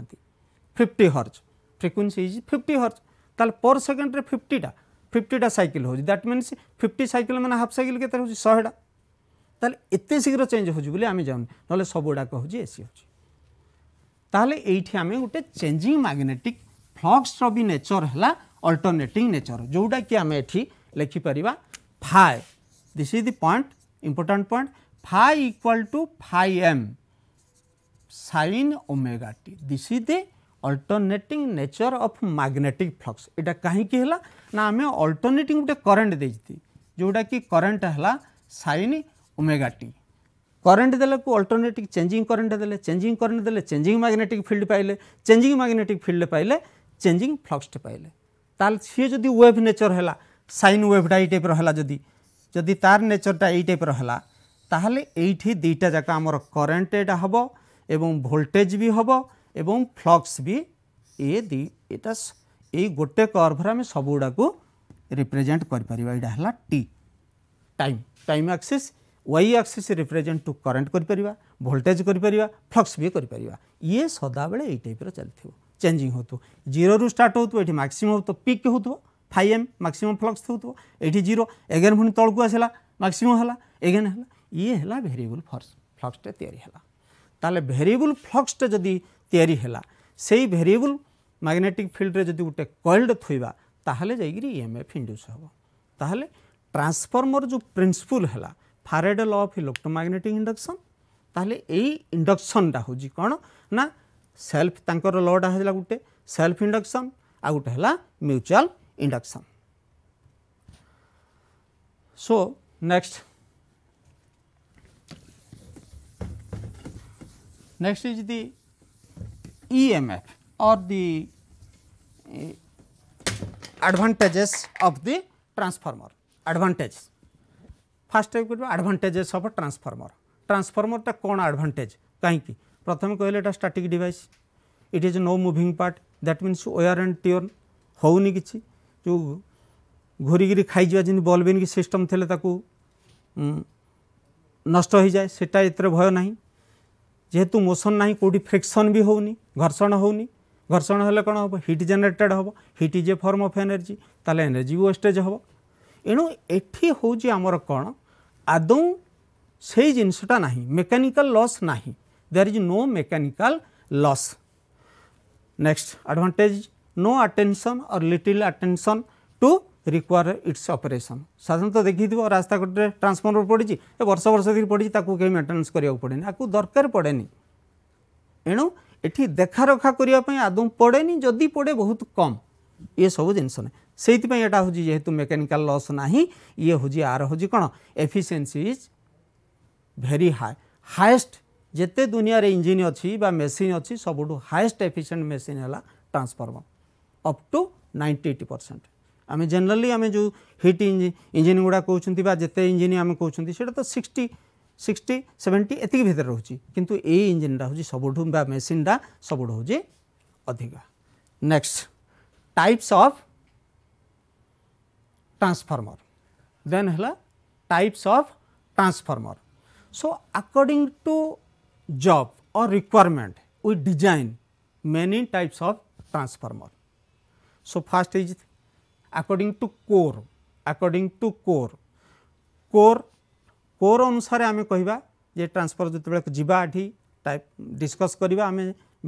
fifty hertz frequency is fifty hertz তাহলে পর সেকেন্ডে ফিফটিটা ফিফটিটা সাইকেল হচ্ছে দ্যাট মিন্স ফিফটি সাইকেল মানে হাফ সাইকেল কেতে হচ্ছে শহেটা তাহলে এত শীঘ্র চেঞ্জ হচ্ছে বলে আমি জানি নহলে সবুগুড়াক হচ্ছে এসি হচ্ছে তাহলে এইটি আমি গোটে চেঞ্জিং ম্যাগনেটিক ফ্লক্সর বি নেচর হল অল্টরনেটিং নেচর যেটা কি আমি এটি লেখিপারা phi this is the point important point phi equal to phi M sin omega t this is the alternating nature of magnetic flux ଏଇଟା କାହିଁକି ହେଲା ନା ଆମେ ଅଲ୍ଟରନେଟିଂ ଗୋଟେ କରେଣ୍ଟ ଦେଇଛି ଯେଉଁଟାକି କରେଣ୍ଟ ହେଲା ସାଇନ୍ ଓମେଗା ଟି କରେଣ୍ଟ ଦେଲାକୁ ଅଲ୍ଟରନେଟିଂ ଚେଞ୍ଜିଂ କରେଣ୍ଟ ଦେଲେ ଚେଞ୍ଜିଂ କରେଣ୍ଟ ଦେଲେ ଚେଞ୍ଜିଂ ମାଗ୍ନେଟିକ୍ ଫିଲ୍ଡ ପାଇଲେ ଚେଞ୍ଜିଂ ମାଗ୍ନେଟିକ୍ ଫିଲ୍ଡ ପାଇଲେ ଚେଞ୍ଜିଂ ଫ୍ଲକ୍ସଟେ ପାଇଲେ ତାହେଲେ ସିଏ ଯଦି ୱେଭ୍ ନେଚର୍ ହେଲା ସାଇନ୍ ୱେଭ୍ଟା ଏଇ ଟାଇପ୍ର ହେଲା ଯଦି ଯଦି ତାର ନେଚର୍ଟା ଏଇ ଟାଇପ୍ର ହେଲା ତାହେଲେ ଏଇଠି ଦୁଇଟା ଯାକ ଆମର କରେଣ୍ଟ ଏଇଟା ହେବ एवं भोल्टेज भी हम एवं फ्लक्स भी ये दी एटा यही गोटे कर्भर आम सबुगुड़ा रिप्रेजेट कर T time time axis Y axis represent to current कर भोल्टेज कर फ्लक्स भी कर ये सदाबले ये टाइप चलती चेंजिंग हो जीरो स्टार्ट हो तो पिक हो फाइव एम मैक्सीम फ्लक्स थोड़ा जीरो एगेन पुणी तौक आसला मैक्सीम है एगेन है ये है भेरिएबल फ्लक्सटा या ତାହେଲେ ଭେରିଏବୁଲ୍ ଫ୍ଲକ୍ସଟେ ଯଦି ତିଆରି ହେଲା ସେଇ ଭେରିଏବୁଲ୍ ମ୍ୟାଗ୍ନେଟିକ୍ ଫିଲ୍ଡରେ ଯଦି ଗୋଟେ କଏଲ୍ଡ ଥୋଇବା ତାହେଲେ ଯାଇକରି ଇ ଏମ୍ ଏଫ୍ ଇଣ୍ଡ୍ୟୁସ୍ ହେବ ତାହେଲେ ଟ୍ରାନ୍ସଫର୍ମର ଯେଉଁ ପ୍ରିନ୍ସିପୁଲ୍ ହେଲା Faraday law of electromagnetic induction ତାହେଲେ ଏଇ ଇଣ୍ଡକ୍ସନ୍ଟା ହେଉଛି କ'ଣ ନା ସେଲ୍ଫ ତାଙ୍କର ଲଟା ହେଲା ଗୋଟେ ସେଲ୍ଫ ଇଣ୍ଡକ୍ସନ୍ ଆଉ ଗୋଟେ ହେଲା mutual induction so next Next is the EMF or the uh, advantages of the transformer. Advantages. First type could be advantages of a transformer. Transformer ta kon advantage? Kahinki? प्रथम कहले एटा static device it is no moving part that means wear and tear होनी किसी जो घूरिकी खाई जमी बलबेन की system थे नष्ट हो जाए सेटा ये भय ना যেহেতু মোশন না কোটি ফ্রিকশন বি হোনি ঘর্ষণ হোনি ঘর্ষণ হলে কোণ হব হিট জেনেটেড হব heat is a form of energy তাহলে এনর্জি ওয়েস্টেজ হব ଏଣୁ ଏଠି ହେଉଛି ଆମର କ'ଣ ଆଦୌ ସେଇ ଜିନିଷଟା ନାହିଁ ମେକାନିକାଲ୍ ଲସ୍ ନାହିଁ there is no mechanical loss next advantage no attention or little attention to require its operation ସାଧାରଣତଃ ଦେଖିଥିବ ରାସ୍ତାଘାଟରେ ଟ୍ରାନ୍ସଫର୍ମର ପଡ଼ିଛି ଏ ବର୍ଷ ବର୍ଷ ଧରି ପଡ଼ିଛି ତାକୁ କେହି ମେଣ୍ଟେନାନ୍ସ କରିବାକୁ ପଡ଼େନି ଆକୁ ଦରକାର ପଡ଼େନି ଏଣୁ ଏଠି ଦେଖାରଖା କରିବା ପାଇଁ ଆଦୌ ପଡ଼େନି ଯଦି ପଡ଼େ ବହୁତ କମ୍ ଇଏ ସବୁ ଜିନିଷ ନାହିଁ ସେଇଥିପାଇଁ ଏଇଟା ହେଉଛି ଯେହେତୁ ମେକାନିକାଲ ଲସ୍ ନାହିଁ ଇଏ ହେଉଛି ଆର ହେଉଛି କ'ଣ efficiency is very high highest ଯେତେ ଦୁନିଆରେ ଇଞ୍ଜିନ୍ ଅଛି ବା ମେସିନ୍ ଅଛି ସବୁଠୁ ହାଏଷ୍ଟ ଏଫିସିଏଣ୍ଟ ମେସିନ୍ ହେଲା transformer up to ninety eight percent आम जेनराली आम जो हिट इंजिन गुड़ा कौन जिते इंजिन आम कौन कहते तो सिक्सटी सिक्सटी सेवेन्टी एत भितर रोचे किंतु ये इंजिनटा हूँ सबुठ मेसीनटा सब हूँ अधिक next types of transformer then है types of transformer so according to जब or requirement we design many types of transformer so first is according to core according to core core core ଅନୁସାରେ ଆମେ କହିବା ଯେ ଟ୍ରାନ୍ସଫର୍ ଯେତେବେଳେ ଯିବା ଏଠି type discus କରିବା ଆମେ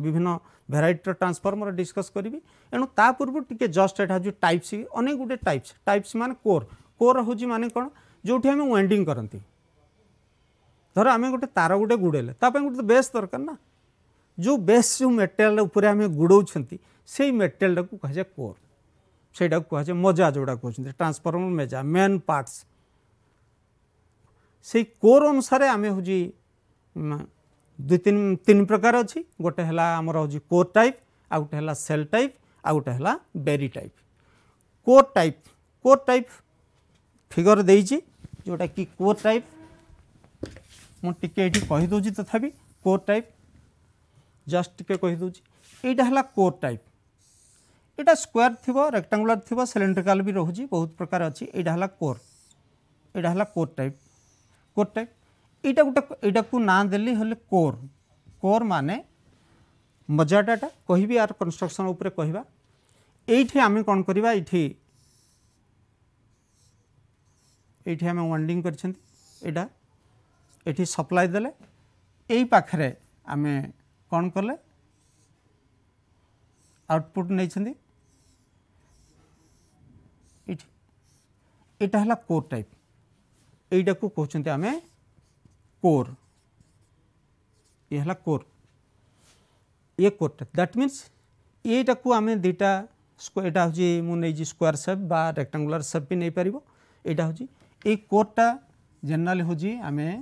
ବିଭିନ୍ନ ଭେରାଇଟିର ଟ୍ରାନ୍ସଫର୍ମର ଡିସ୍କସ୍ କରିବି ଏଣୁ ତା ପୂର୍ବରୁ ଟିକେ ଜଷ୍ଟ ଏଇଟା ହେଉଛି ଟାଇପ୍ସ ଅନେକ ଗୁଡ଼ିଏ ଟାଇପ୍ସ ଟାଇପ୍ସ ମାନେ କୋର୍ କୋର୍ ହେଉଛି ମାନେ କ'ଣ ଯେଉଁଠି ଆମେ ୱେଣ୍ଡିଂ କରନ୍ତି ଧର ଆମେ ଗୋଟେ ତାର ଗୋଟେ ଗୁଡ଼େଇଲେ ତା ପାଇଁ ଗୋଟେ ବେସ୍ ଦରକାର ନା ଯେଉଁ ବେସ୍ ଯେଉଁ ମେଟେରିଆଲ୍ ଉପରେ ଆମେ ଗୁଡ଼ଉଛନ୍ତି ସେଇ ମେଟେରିଆଲ୍ଟାକୁ କୁହାଯାଏ କୋର୍ से कहुए मजा जोड़ा कहते हैं ट्रांसफर्मर मेजा मेन पार्टस से कोर अनुसार आम हूँ दु तीन तीन प्रकार अच्छी गोटे है कोर टाइप आ गए है सेल टाइप आ गए है बेरी type core type core type figure दे जोटा कि कोर टाइप मुझे कहीदे तथापि कोर टाइप जस्ट टेदे यहाँ है कोर टाइप এটা স্কোয়ার থিব রেক্টাঙ্গুলার থিব সিলিন্ড্রিকাল বি রহুছি বহুত প্রকার অছি এইটা হলা কোর এইটা হলা কোর টাইপ কোর টাইপ এইটা গোটে এইটাকু না দেলি হলে কোর কোর মানে মজাটাটা কহিবি আর কনস্ট্রকশন উপরে কহিবা এইটি আমি কোণ করিবা এইটি এইটি আমি ওয়ান্ডিং করছেন এটা এটি সপ্লাই দেলে এই পাখে আমি কোণ কলে আউটপুট নেইছেন यहाँ है कोर टाइप यहाँ को कहते आम कोर ये कोर ये कोर टाइप दैट मीनस यहाँ आम दुटा स्कोटा हूँ मुझे स्क्वायर सेप रेक्टांगुला सेप भी नहीं पार यहाँ हूँ ये कोर्टा जेनराल हूँ आम यहाँ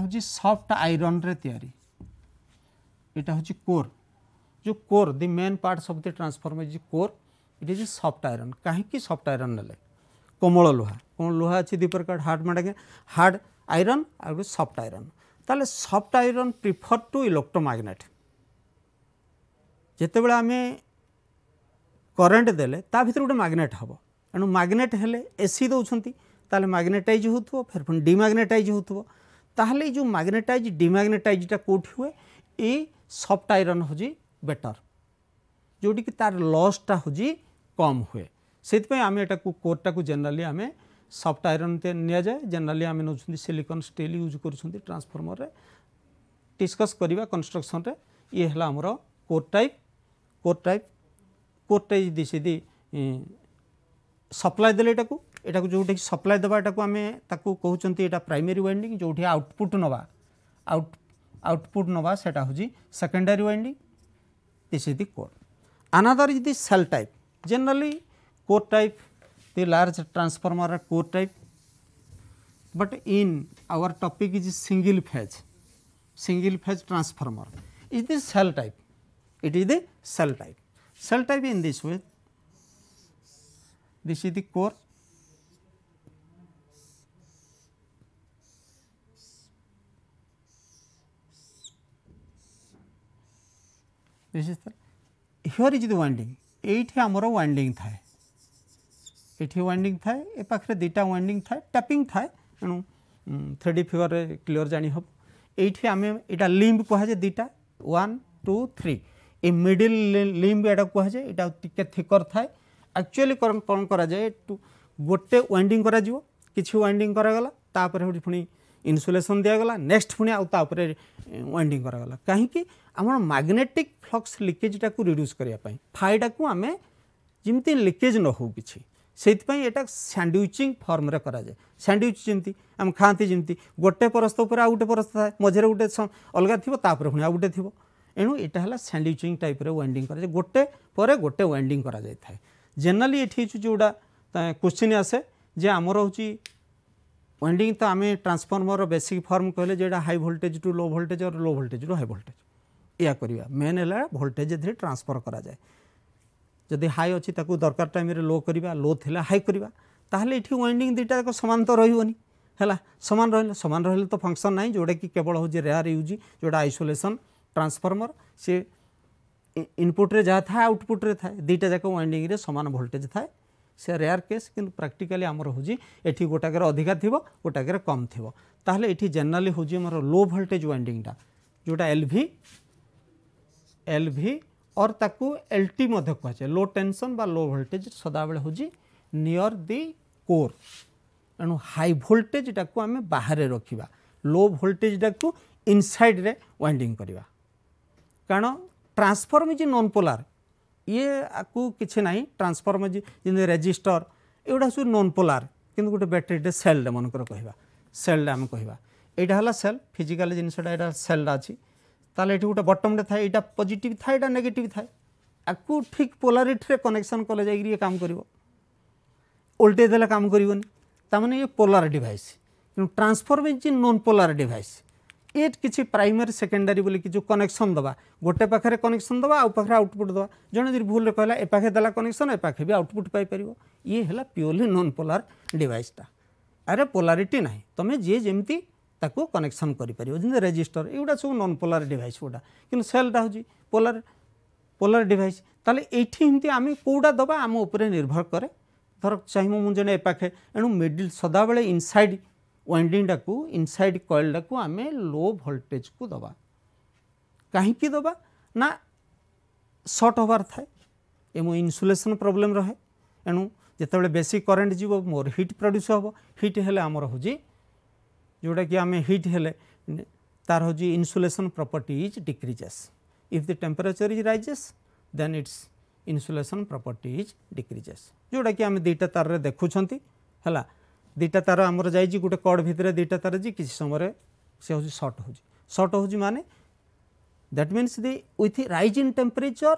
हूँ सफ्ट आईरन या कोर जो core the main parts of the transformer core it is soft iron कहीं सफ्ट आयरन ने कोमल लुहा कौन लुहा अच्छे दुई प्रकार हार्ड मैडे हार्ड आईरन आउ सफ्ट आयरन ताले soft iron prefer to electromagnet जिते आम करेन्ट दे गोटे मैग्नेट हे एणु मैग्नेट हेले एसी दौरान ताले मैग्नेटाइज हो फिर पुणी डिमाग्नेटाइज हो जो मैग्नेटाइज डिमाग्नेटाइजा कौट हुए ये सफ्ट आयरन हूँ बेटर जोटी तार लसटा हूँ কম হুয়ে সেইপাই আমি এটা কোরটা জেনারেলি আমি সফট আইরন নিয়ে জেনারেলি আমি নেছি সিলিকন স্টিল ইউজ করছেন ট্রান্সফর্মরের ডিসকস করা কনস্ট্রকশনরে ইয়ে হল আমার core type core type core type দিছি সপ্লাই দেলে এটা এটা যেটা সপ্লাই দেওয়া এটা আমি তাকে কুমার এটা প্রাইমেরি ওয়াইন্ডিং যেটি আউটপুট নেওয়া আউট আউটপুট নেওয়া সেটা হচ্ছে secondary winding this is the core another is the shell type Generally core type the large transformer are core type but in our topic is single phase single phase transformer is the cell type it is the cell type cell type in this way this is the core this is the here is the winding এইটি আমার winding থাকে এটি winding থাকে এ পাখে দুইটা winding থাকে tapping থাকে তেমন three D ফিগরে clear জানি হব এইটি আমি এটা লিম্ব কুহযায়ে দুইটা ওয়ান টু থ্রি এই মিডিল লিম্ব এটা কুহযায়ে এটা টিকে থিকর থাকে আকচুয়ালি কম করা যায় গোটে ওয়াইন্ডিং করা কিছু ওয়াইন্ডিং করা গলা তাপরে পুঁ ଇନ୍ସୁଲେସନ୍ ଦିଆଗଲା ନେକ୍ସଟ ପୁଣି ଆଉ ତା ଉପରେ ୱାଇଣ୍ଡିଂ କରାଗଲା କାହିଁକି ଆମର ମ୍ୟାଗ୍ନେଟିକ୍ ଫ୍ଲକ୍ସ ଲିକେଜ୍ଟାକୁ ରିଡ୍ୟୁସ୍ କରିବା ପାଇଁ ଫାଇଟାକୁ ଆମେ ଯେମିତି ଲିକେଜ୍ ନ ହେଉ କିଛି ସେଇଥିପାଇଁ ଏଇଟା ସ୍ୟାଣ୍ଡୱିଚିଂ ଫର୍ମରେ କରାଯାଏ ସ୍ୟାଣ୍ଡୱିଚ୍ ଯେମିତି ଆମେ ଖାଆନ୍ତି ଯେମିତି ଗୋଟେ ପରସ୍ତ ଉପରେ ଆଉ ଗୋଟେ ପରସ୍ତ ଥାଏ ମଝିରେ ଗୋଟେ ଅଲଗା ଥିବ ତାପରେ ପୁଣି ଆଉ ଗୋଟେ ଥିବ ଏଣୁ ଏଇଟା ହେଲା ସ୍ୟାଣ୍ଡୱିଚିଂ ଟାଇପ୍ରେ ୱାଇଣ୍ଡିଂ କରାଯାଏ ଗୋଟେ ପରେ ଗୋଟେ ୱାଇଣ୍ଡିଂ କରାଯାଇଥାଏ ଜେନେରାଲି ଏଠି ହେଉଛି ଯେଉଁଟା କୋଶ୍ଚିନ୍ ଆସେ ଯେ ଆମର ହେଉଛି ওয়েন্ডিং তো আমি ট্রান্সফর্মর বেসিক ফর্ম কহিলে যেটা high voltage to low voltage আর low voltage to high voltage ইয়া করা মেন হল ভোল্টেজ এর ট্রান্সফর করা যায় যদি হাই অছি তাকে দরকার টাইমে লো করা লো লা হাই করা তাহলে এটি ওয়েন্ডিং দুইটা যাক সমান তো রহবনি হলা সমান রহলে সমান রহলে তো ফংশন নাই যেটা কি কেবল হচ্ছে রেয়ার ইউজ যেটা আইসোলেসন ট্রান্সফর্মর সে ইনপুটরে যা থাকে আউটপুটরে থাকে দুইটা যাক ওয়েন্ডিংরে সমান ভোল্টেজ থাকে সে রেয়ার কেস কিন্তু প্রাকটিকালি আমার হচ্ছে এটি গোটাকের অধিকা থিব গোটাকের কম থিব তাহলে এটি জেনারেলি হচ্ছে আমার লো ভোল্টেজ ওয়াইন্ডিংটা যেটা এলভি এলভি অর তাকু এলটি মধ্যে কুহযায় লো টেনশন বা লো ভোল্টেজ সদাবেলে হচ্ছে নিয়র দি কোর এণু হাই ভোল্টেজটা আমি বাহারে রাখবা লো ভোল্টেজটা ইনসাইড্রে ওয়াইন্ডিং করা কারণ ট্রান্সফর্ম ইজ নন পোলার ଇଏ ଆକୁ କିଛି ନାହିଁ ଟ୍ରାନ୍ସଫର୍ମର ଯେମିତି ରେଜିଷ୍ଟର ଏଗୁଡ଼ା ସବୁ ନନ୍ ପୋଲାର କିନ୍ତୁ ଗୋଟେ ବ୍ୟାଟେରୀଟେ ସେଲ୍ଟେ ମନେକର କହିବା ସେଲ୍ଟେ ଆମେ କହିବା ଏଇଟା ହେଲା ସେଲ୍ ଫିଜିକାଲ ଜିନିଷଟା ଏଇଟା ସେଲ୍ଟା ଅଛି ତାହେଲେ ଏଠି ଗୋଟେ ବଟମ୍ଟେ ଥାଏ ଏଇଟା ପଜିଟିଭ୍ ଥାଏ ଏଇଟା ନେଗେଟିଭ୍ ଥାଏ ଆକୁ ଠିକ୍ ପୋଲାରିଟିରେ କନେକ୍ସନ୍ କଲେ ଯାଇକିରି ଇଏ କାମ କରିବ ଓଲଟେଇ ଦେଲେ କାମ କରିବନି ତାମାନେ ଇଏ ପୋଲାର ଡିଭାଇସ୍ କିନ୍ତୁ transform is non polar device এর কিছু প্রাইমারি সেকেন্ডারি বলে কিছু কনেকশন দেবা গোটে পাখে কনেকশন দেবা আউ পাখে আউটপুট দেবা জনে যদি ভুলরে কহিলা এ পাখে দেলা কনেকশন এ পাখে বি আউটপুট পাইপার ইয়ে হল পিওরলি নন পোলার ডিভাইসটা আরে পোলারিটি না তুমি যে যেমি তাকে কনেকশন করে পার যেমন রেজিষ্টর এগুলা সব নন পোলার ডিভাইস গুড়া কিন্তু সেলটা হচ্ছে পোলার পোলার ডিভাইস তাহলে এইটি এমতি আমি কোটা দেবা আম উপরে নির্ভর করে ধর চাহিব মু জন এ পাখে এণু মিডিল সদাবেলে ইনসাইড वाइंडिंग टाक इनसाइड कयल टाक आम लो भोल्टेज को दबा कहीं दबा ना सर्ट होबार थाए एम इन्सुलेसन प्रोब्लेम रहे एणु जिते बेसी करेन्ट जी मोर हिट प्रड्यूस हे हिट हेले आमर हूँ जोटा कि आम हिट हेले तार हो insulation property is decreases if the temperature is raises then its insulation property is decreases जोटा कि आम दुटा तार देखुंट है দুইটা তার আমার যাই গোটে কর্ড ভিতরে দুইটা তার যে কিছু সময় সে হচ্ছে সর্ট হচ্ছে সর্ট হচ্ছে মানে that means the with rise in temperature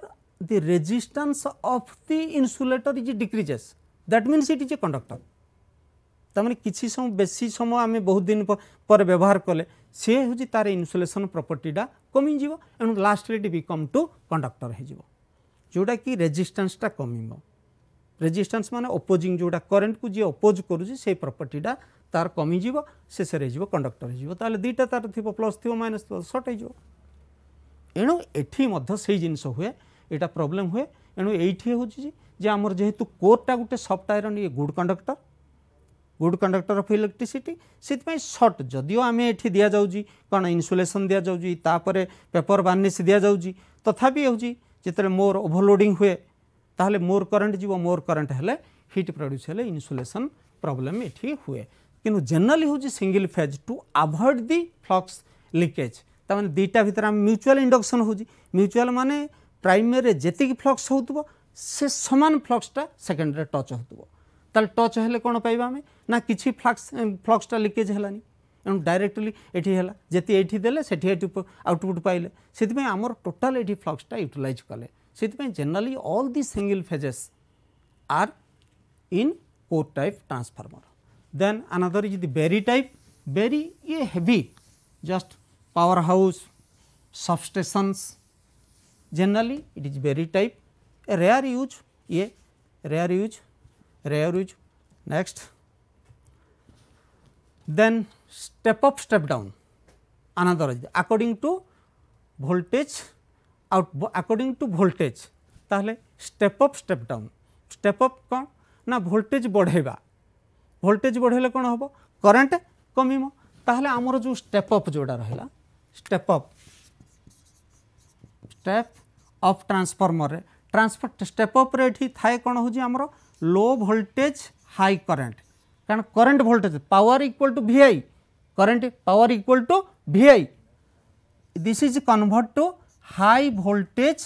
the resistance of the insulator is decreases that means it is a conductor তার কিছু সময় বেশি সময় আমি বহু দিন পরে ব্যবহার কলে সে হচ্ছে তার ইনসুলেসন প্রপর্টিটা কমিযোগ এবং lastly it become to conductor হয়ে যাব ଯେଉଁଟାକି ରେଜିଷ୍ଟାନ୍ସଟା କମିବ ରେଜିଷ୍ଟାନ୍ସ ମାନେ ଅପୋଜିଂ ଯେଉଁଟା କରେଣ୍ଟକୁ ଯିଏ ଅପୋଜ୍ କରୁଛି ସେଇ ପ୍ରପର୍ଟିଟା ତାର କମିଯିବ ଶେଷରେ ହେଇଯିବ କଣ୍ଡକ୍ଟର ହେଇଯିବ ତାହେଲେ ଦୁଇଟା ତାର ଥିବ ପ୍ଲସ୍ ଥିବ ମାଇନସ୍ ଥିବ ସର୍ଟ ହେଇଯିବ ଏଣୁ ଏଠି ମଧ୍ୟ ସେଇ ଜିନିଷ ହୁଏ ଏଇଟା ପ୍ରୋବ୍ଲେମ୍ ହୁଏ ଏଣୁ ଏଇଠି ହେଉଛି ଯେ ଆମର ଯେହେତୁ କୋର୍ଟା ଗୋଟେ ସଫ୍ଟ ଆଇରନ୍ ଇଏ good conductor good conductor of electricity ସେଥିପାଇଁ ସର୍ଟ ଯଦିଓ ଆମେ ଏଠି ଦିଆଯାଉଛି କ'ଣ ଇନ୍ସୁଲେସନ୍ ଦିଆଯାଉଛି ତାପରେ ପେପର୍ ବାର୍ନିସ୍ ଦିଆଯାଉଛି ତଥାପି ହେଉଛି ଯେତେବେଳେ ମୋର ଓଭରଲୋଡ଼ିଂ ହୁଏ তাহলে মোর করেন্ট যাব মোর করেন্ট হলে হিট প্রড্যুস হলে ইনসুলেসন প্রোবলেম এটি হুয়ে কিন্তু জেনারেলি হচ্ছে single phase to avoid the flux leakage তার মানে দুইটা ভিতরে আমি মিউচুয়াল ইন্ডকশন হচ্ছে মিউচুয়াল মানে প্রাইমেরি যেত ফ্লক্স হোথব সে সমান ফ্লক্সটা সেকেন্ডরে টচ হোথব তাহলে টচ হলে কোণ পাইবা আমি না কিছু ফ্লক্স ফ্লক্সটা লিকেজ হলানি এমন ডাইরেক্টলি এটি হল যেতে এটি দেলে সেটি এটি আউটপুট পাইলে সেপাই আমার টোটাল এটি ফ্লক্সটা ইউটিলাইজ কলে So, it may generally all the single phases are in port type transformer. Then another is the berry type, berry a heavy just powerhouse, substations generally it is berry type, a rare use a rare use, rare use next. Then step up step down another is according to voltage out according to voltage তাহলে step up step down step up କ'ଣ ନା voltage ବଢ଼ାଇବା voltage ବଢ଼ାଇଲେ କ'ଣ ହେବ current କମିବ ତାହେଲେ ଆମର ଯେଉଁ ଷ୍ଟେପ୍ ଅପ୍ ଯେଉଁଟା ରହିଲା ଷ୍ଟେପ୍ ଅପ୍ ଷ୍ଟେପ୍ ଅପ୍ ଟ୍ରାନ୍ସଫର୍ମରରେ ଟ୍ରାନ୍ସଫର୍ ଷ୍ଟେପ୍ ଅପ୍ରେ ଏଠି ଥାଏ କ'ଣ ହେଉଛି ଆମର ଲୋ ଭୋଲ୍ଟେଜ ହାଇ କରେଣ୍ଟ କାରଣ current voltage power equal to VI current power equal to VI this is convert to high voltage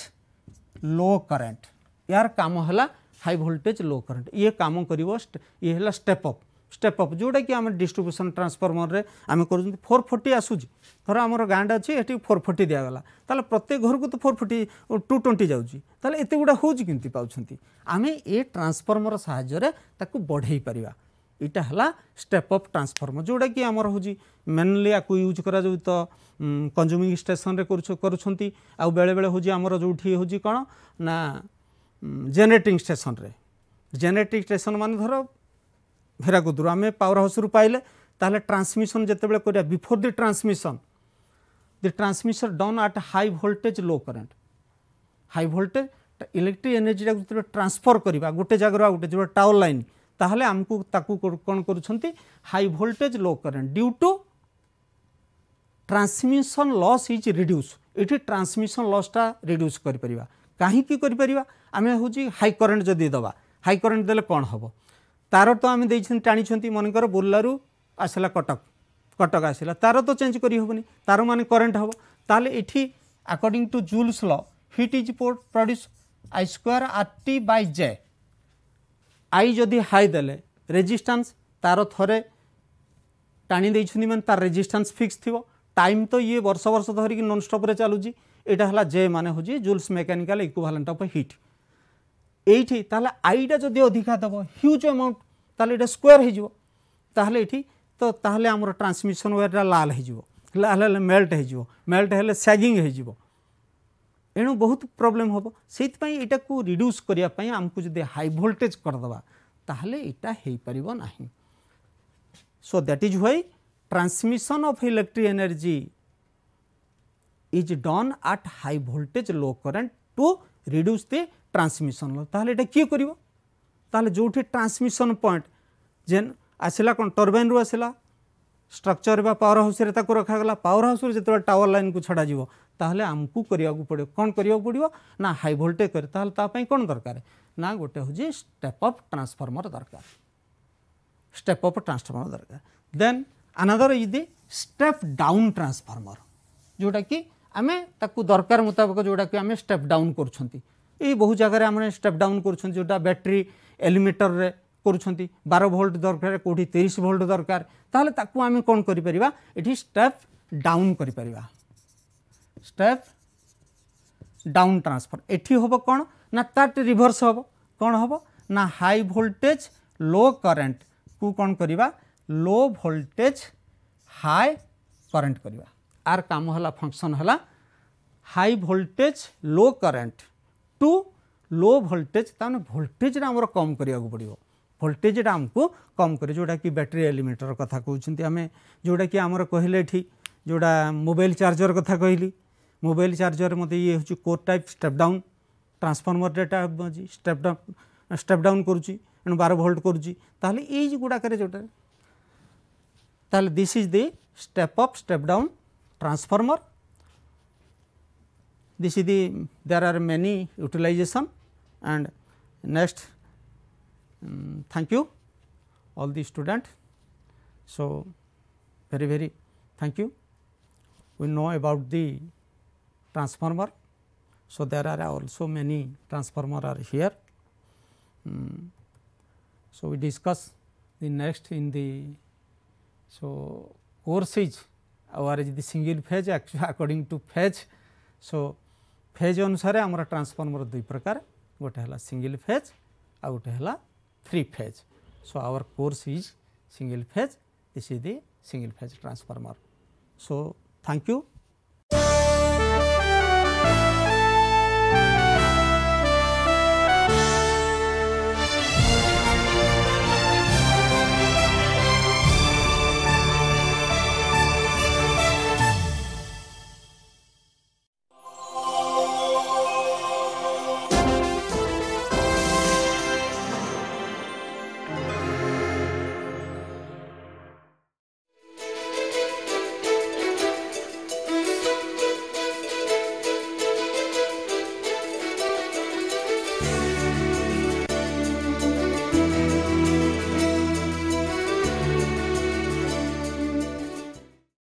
low current ইয়ার কাম হল হাই ভোল্টেজ লো কারেন্ট ইয়ে কাম করব ইয়ে হল স্টেপ অপ স্টেপ অপ যেটা কি আমার ডিস্ট্রিব্যুশন ট্রান্সফর্মরের আমি করছি ফোর ফোর্টি আসুচি ধর আমার গাঁটা অছি এটি ফোর ফোর্টি দিয়াগলা তাহলে প্রত্যেক ঘরক তো ফোর ফোর্টি টু টোয়েন্টি যাচ্ছি তাহলে এত গুড়া হচ্ছে কিন্তু পাচ্ছেন আমি এ ট্রান্সফর্মর সাহায্যে তাকে বড়াই পারিবা ଏଇଟା ହେଲା ଷ୍ଟେପ୍ ଅପ୍ ଟ୍ରାନ୍ସଫର୍ମର ଯେଉଁଟାକି ଆମର ହେଉଛି ମେନ୍ଲି ଆକୁ ୟୁଜ୍ କରାଯାଉଛି ତ କଞ୍ଜୁମିଂ ଷ୍ଟେସନରେ କରୁଛନ୍ତି ଆଉ ବେଳେବେଳେ ହେଉଛି ଆମର ଯେଉଁଠି ହେଉଛି କ'ଣ ନା ଜେନେରେଟିଂ ଷ୍ଟେସନରେ ଜେନେରେଟିଂ ଷ୍ଟେସନ ମାନେ ଧର ହୀରାକୁଦରୁ ଆମେ ପାୱାର ହାଉସ୍ରୁ ପାଇଲେ ତାହେଲେ ଟ୍ରାନ୍ସମିଶନ ଯେତେବେଳେ କରିବା before the transmission the transmission done at high voltage low current high voltage electric ଏନର୍ଜିଟାକୁ ଯେତେବେଳେ ଟ୍ରାନ୍ସଫର୍ କରିବା ଗୋଟେ ଜାଗାରୁ ଆଉ ଗୋଟେ ଯେଉଁଟା ଟାୱାର ଲାଇନ୍ ତାହେଲେ ଆମକୁ ତାକୁ କ'ଣ କରୁଛନ୍ତି high voltage low current due to transmission loss is reduce ଏଠି ଟ୍ରାନ୍ସମିଶନ୍ ଲସ୍ଟା ରିଡ୍ୟୁସ୍ କରିପାରିବା କାହିଁକି କରିପାରିବା ଆମେ ହେଉଛି ହାଇ କରେଣ୍ଟ ଯଦି ଦେବା ହାଇ କରେଣ୍ଟ ଦେଲେ କ'ଣ ହେବ ତାର ତ ଆମେ ଦେଇଛନ୍ତି ଟାଣିଛନ୍ତି ମନେକର ବୁର୍ଲାରୁ ଆସିଲା କଟକ କଟକ ଆସିଲା ତାର ତ ଚେଞ୍ଜ କରିହେବନି ତାର ମାନେ କରେଣ୍ଟ ହେବ ତାହେଲେ ଏଠି according to Joule's law heat is produce I square R T by J I ଯଦି ହାଇ ଦେଲେ ରେଜିଷ୍ଟାନ୍ସ ତା'ର ଥରେ ଟାଣି ଦେଇଛନ୍ତି ମାନେ ତା'ର ରେଜିଷ୍ଟାନ୍ସ ଫିକ୍ସ ଥିବ ଟାଇମ୍ ତ ଇଏ ବର୍ଷ ବର୍ଷ ଧରିକି ନନ୍ଷ୍ଟପ୍ରେ ଚାଲୁଛି ଏଇଟା ହେଲା ଜେ ମାନେ ହେଉଛି Joule's mechanical equivalent of heat এইটি তাহলে আইটা যদি অধিকা দেব হিউজ আমাউন্ট তাহলে এটা স্কোয়ার হয়ে যাব তাহলে এটি তো তাহলে আমার ট্রান্সমিশন ওয়ারটা লাল হয়ে যাব লাল হলে মেল্ট হয়ে যাব মেল্ট হলে স্যাগিং হয়ে যাব ଏଣୁ ବହୁତ ପ୍ରୋବ୍ଲେମ୍ ହେବ ସେଇଥିପାଇଁ ଏଇଟାକୁ ରିଡ୍ୟୁସ୍ କରିବା ପାଇଁ ଆମକୁ ଯଦି ହାଇ ଭୋଲ୍ଟେଜ୍ କରିଦେବା ତାହେଲେ ଏଇଟା ହେଇପାରିବ ନାହିଁ so that is why transmission of electric energy is done at high voltage low current to reduce the transmission ତାହେଲେ ଏଇଟା କିଏ କରିବ ତାହେଲେ ଯେଉଁଠି ଟ୍ରାନ୍ସମିଶନ୍ ପଏଣ୍ଟ ଯେନ୍ ଆସିଲା କ'ଣ ଟର୍ବାଇନ୍ରୁ ଆସିଲା স্ট্রকচর বা পাওয়ার হাউসে তাকে রখাগলা পাওয়ার হাউস যেত টাওয়ার লাইন ছড়া যাব তাহলে আমি করা পড়ে কম করা পড়ব না হাই ভোল্টেজ করে তাহলে তাপাই কোণ দরকার না গোটে হচ্ছে স্টেপ অফ ট্রান্সফর্মর দরকার স্টেপ অফ ট্রান্সফর্মর দরকার then another is the step down transformer যেটা কি আমি তাকে দরকার মোতাবক যেটা কি আমি স্টেপ ডাউন করছি এই বহু জায়গায় আমি স্টেপ ডাউন করছি যেটা ব্যাটেরি এলিমিটরের କରୁଛନ୍ତି ବାର ଭୋଲ୍ଟ ଦରକାର କେଉଁଠି ତିରିଶ ଭୋଲ୍ଟ ଦରକାର ତାହେଲେ ତାକୁ ଆମେ କ'ଣ କରିପାରିବା ଏଠି ଷ୍ଟେପ୍ ଡାଉନ୍ କରିପାରିବା ଷ୍ଟେପ୍ ଡାଉନ୍ ଟ୍ରାନ୍ସଫର୍ ଏଠି ହେବ କ'ଣ ନା ତା'ର ରିଭର୍ସ ହେବ କ'ଣ ହେବ ନା ହାଇ ଭୋଲ୍ଟେଜ୍ ଲୋ କରେଣ୍ଟକୁ କ'ଣ କରିବା लो भोल्टेज हाई करंट करवा आर कम है फंक्शन है high voltage low current to low voltage ताने भोल्टेज आमर कम करा पड़ो ଭୋଲ୍ଟେଜଟା ଆମକୁ କମ୍ କରେ ଯେଉଁଟାକି ବ୍ୟାଟେରୀ ଏଲିମେଣ୍ଟର କଥା କହୁଛନ୍ତି ଆମେ ଯେଉଁଟାକି ଆମର କହିଲେ ଏଠି ଯେଉଁଟା ମୋବାଇଲ୍ ଚାର୍ଜର କଥା କହିଲି ମୋବାଇଲ୍ ଚାର୍ଜର ମୋତେ ଇଏ ହେଉଛି core type step down transformer ଡେଟା ଅଛି ଷ୍ଟେପ୍ ଡାଉନ୍ ଷ୍ଟେପ୍ ଡାଉନ୍ କରୁଛି ଏଣୁ ବାର ଭୋଲ୍ଟ କରୁଛି ତାହେଲେ ଏଇ ଗୁଡ଼ାକରେ ଯେଉଁଟା ତାହେଲେ this is the step up step down transformer this is the there are many utilization and next um, thank you all the student. So, very very thank you. We know about the transformer. So, there are also many transformer are here. Um, so, we discuss the next in the so course is our is the single phase according to phase. So, phase अनुसार आमर transformer दुई प्रकार गोटे है single phase आ गोटे है 3 phase. So, our course is single phase, this is the single phase transformer. So, thank you.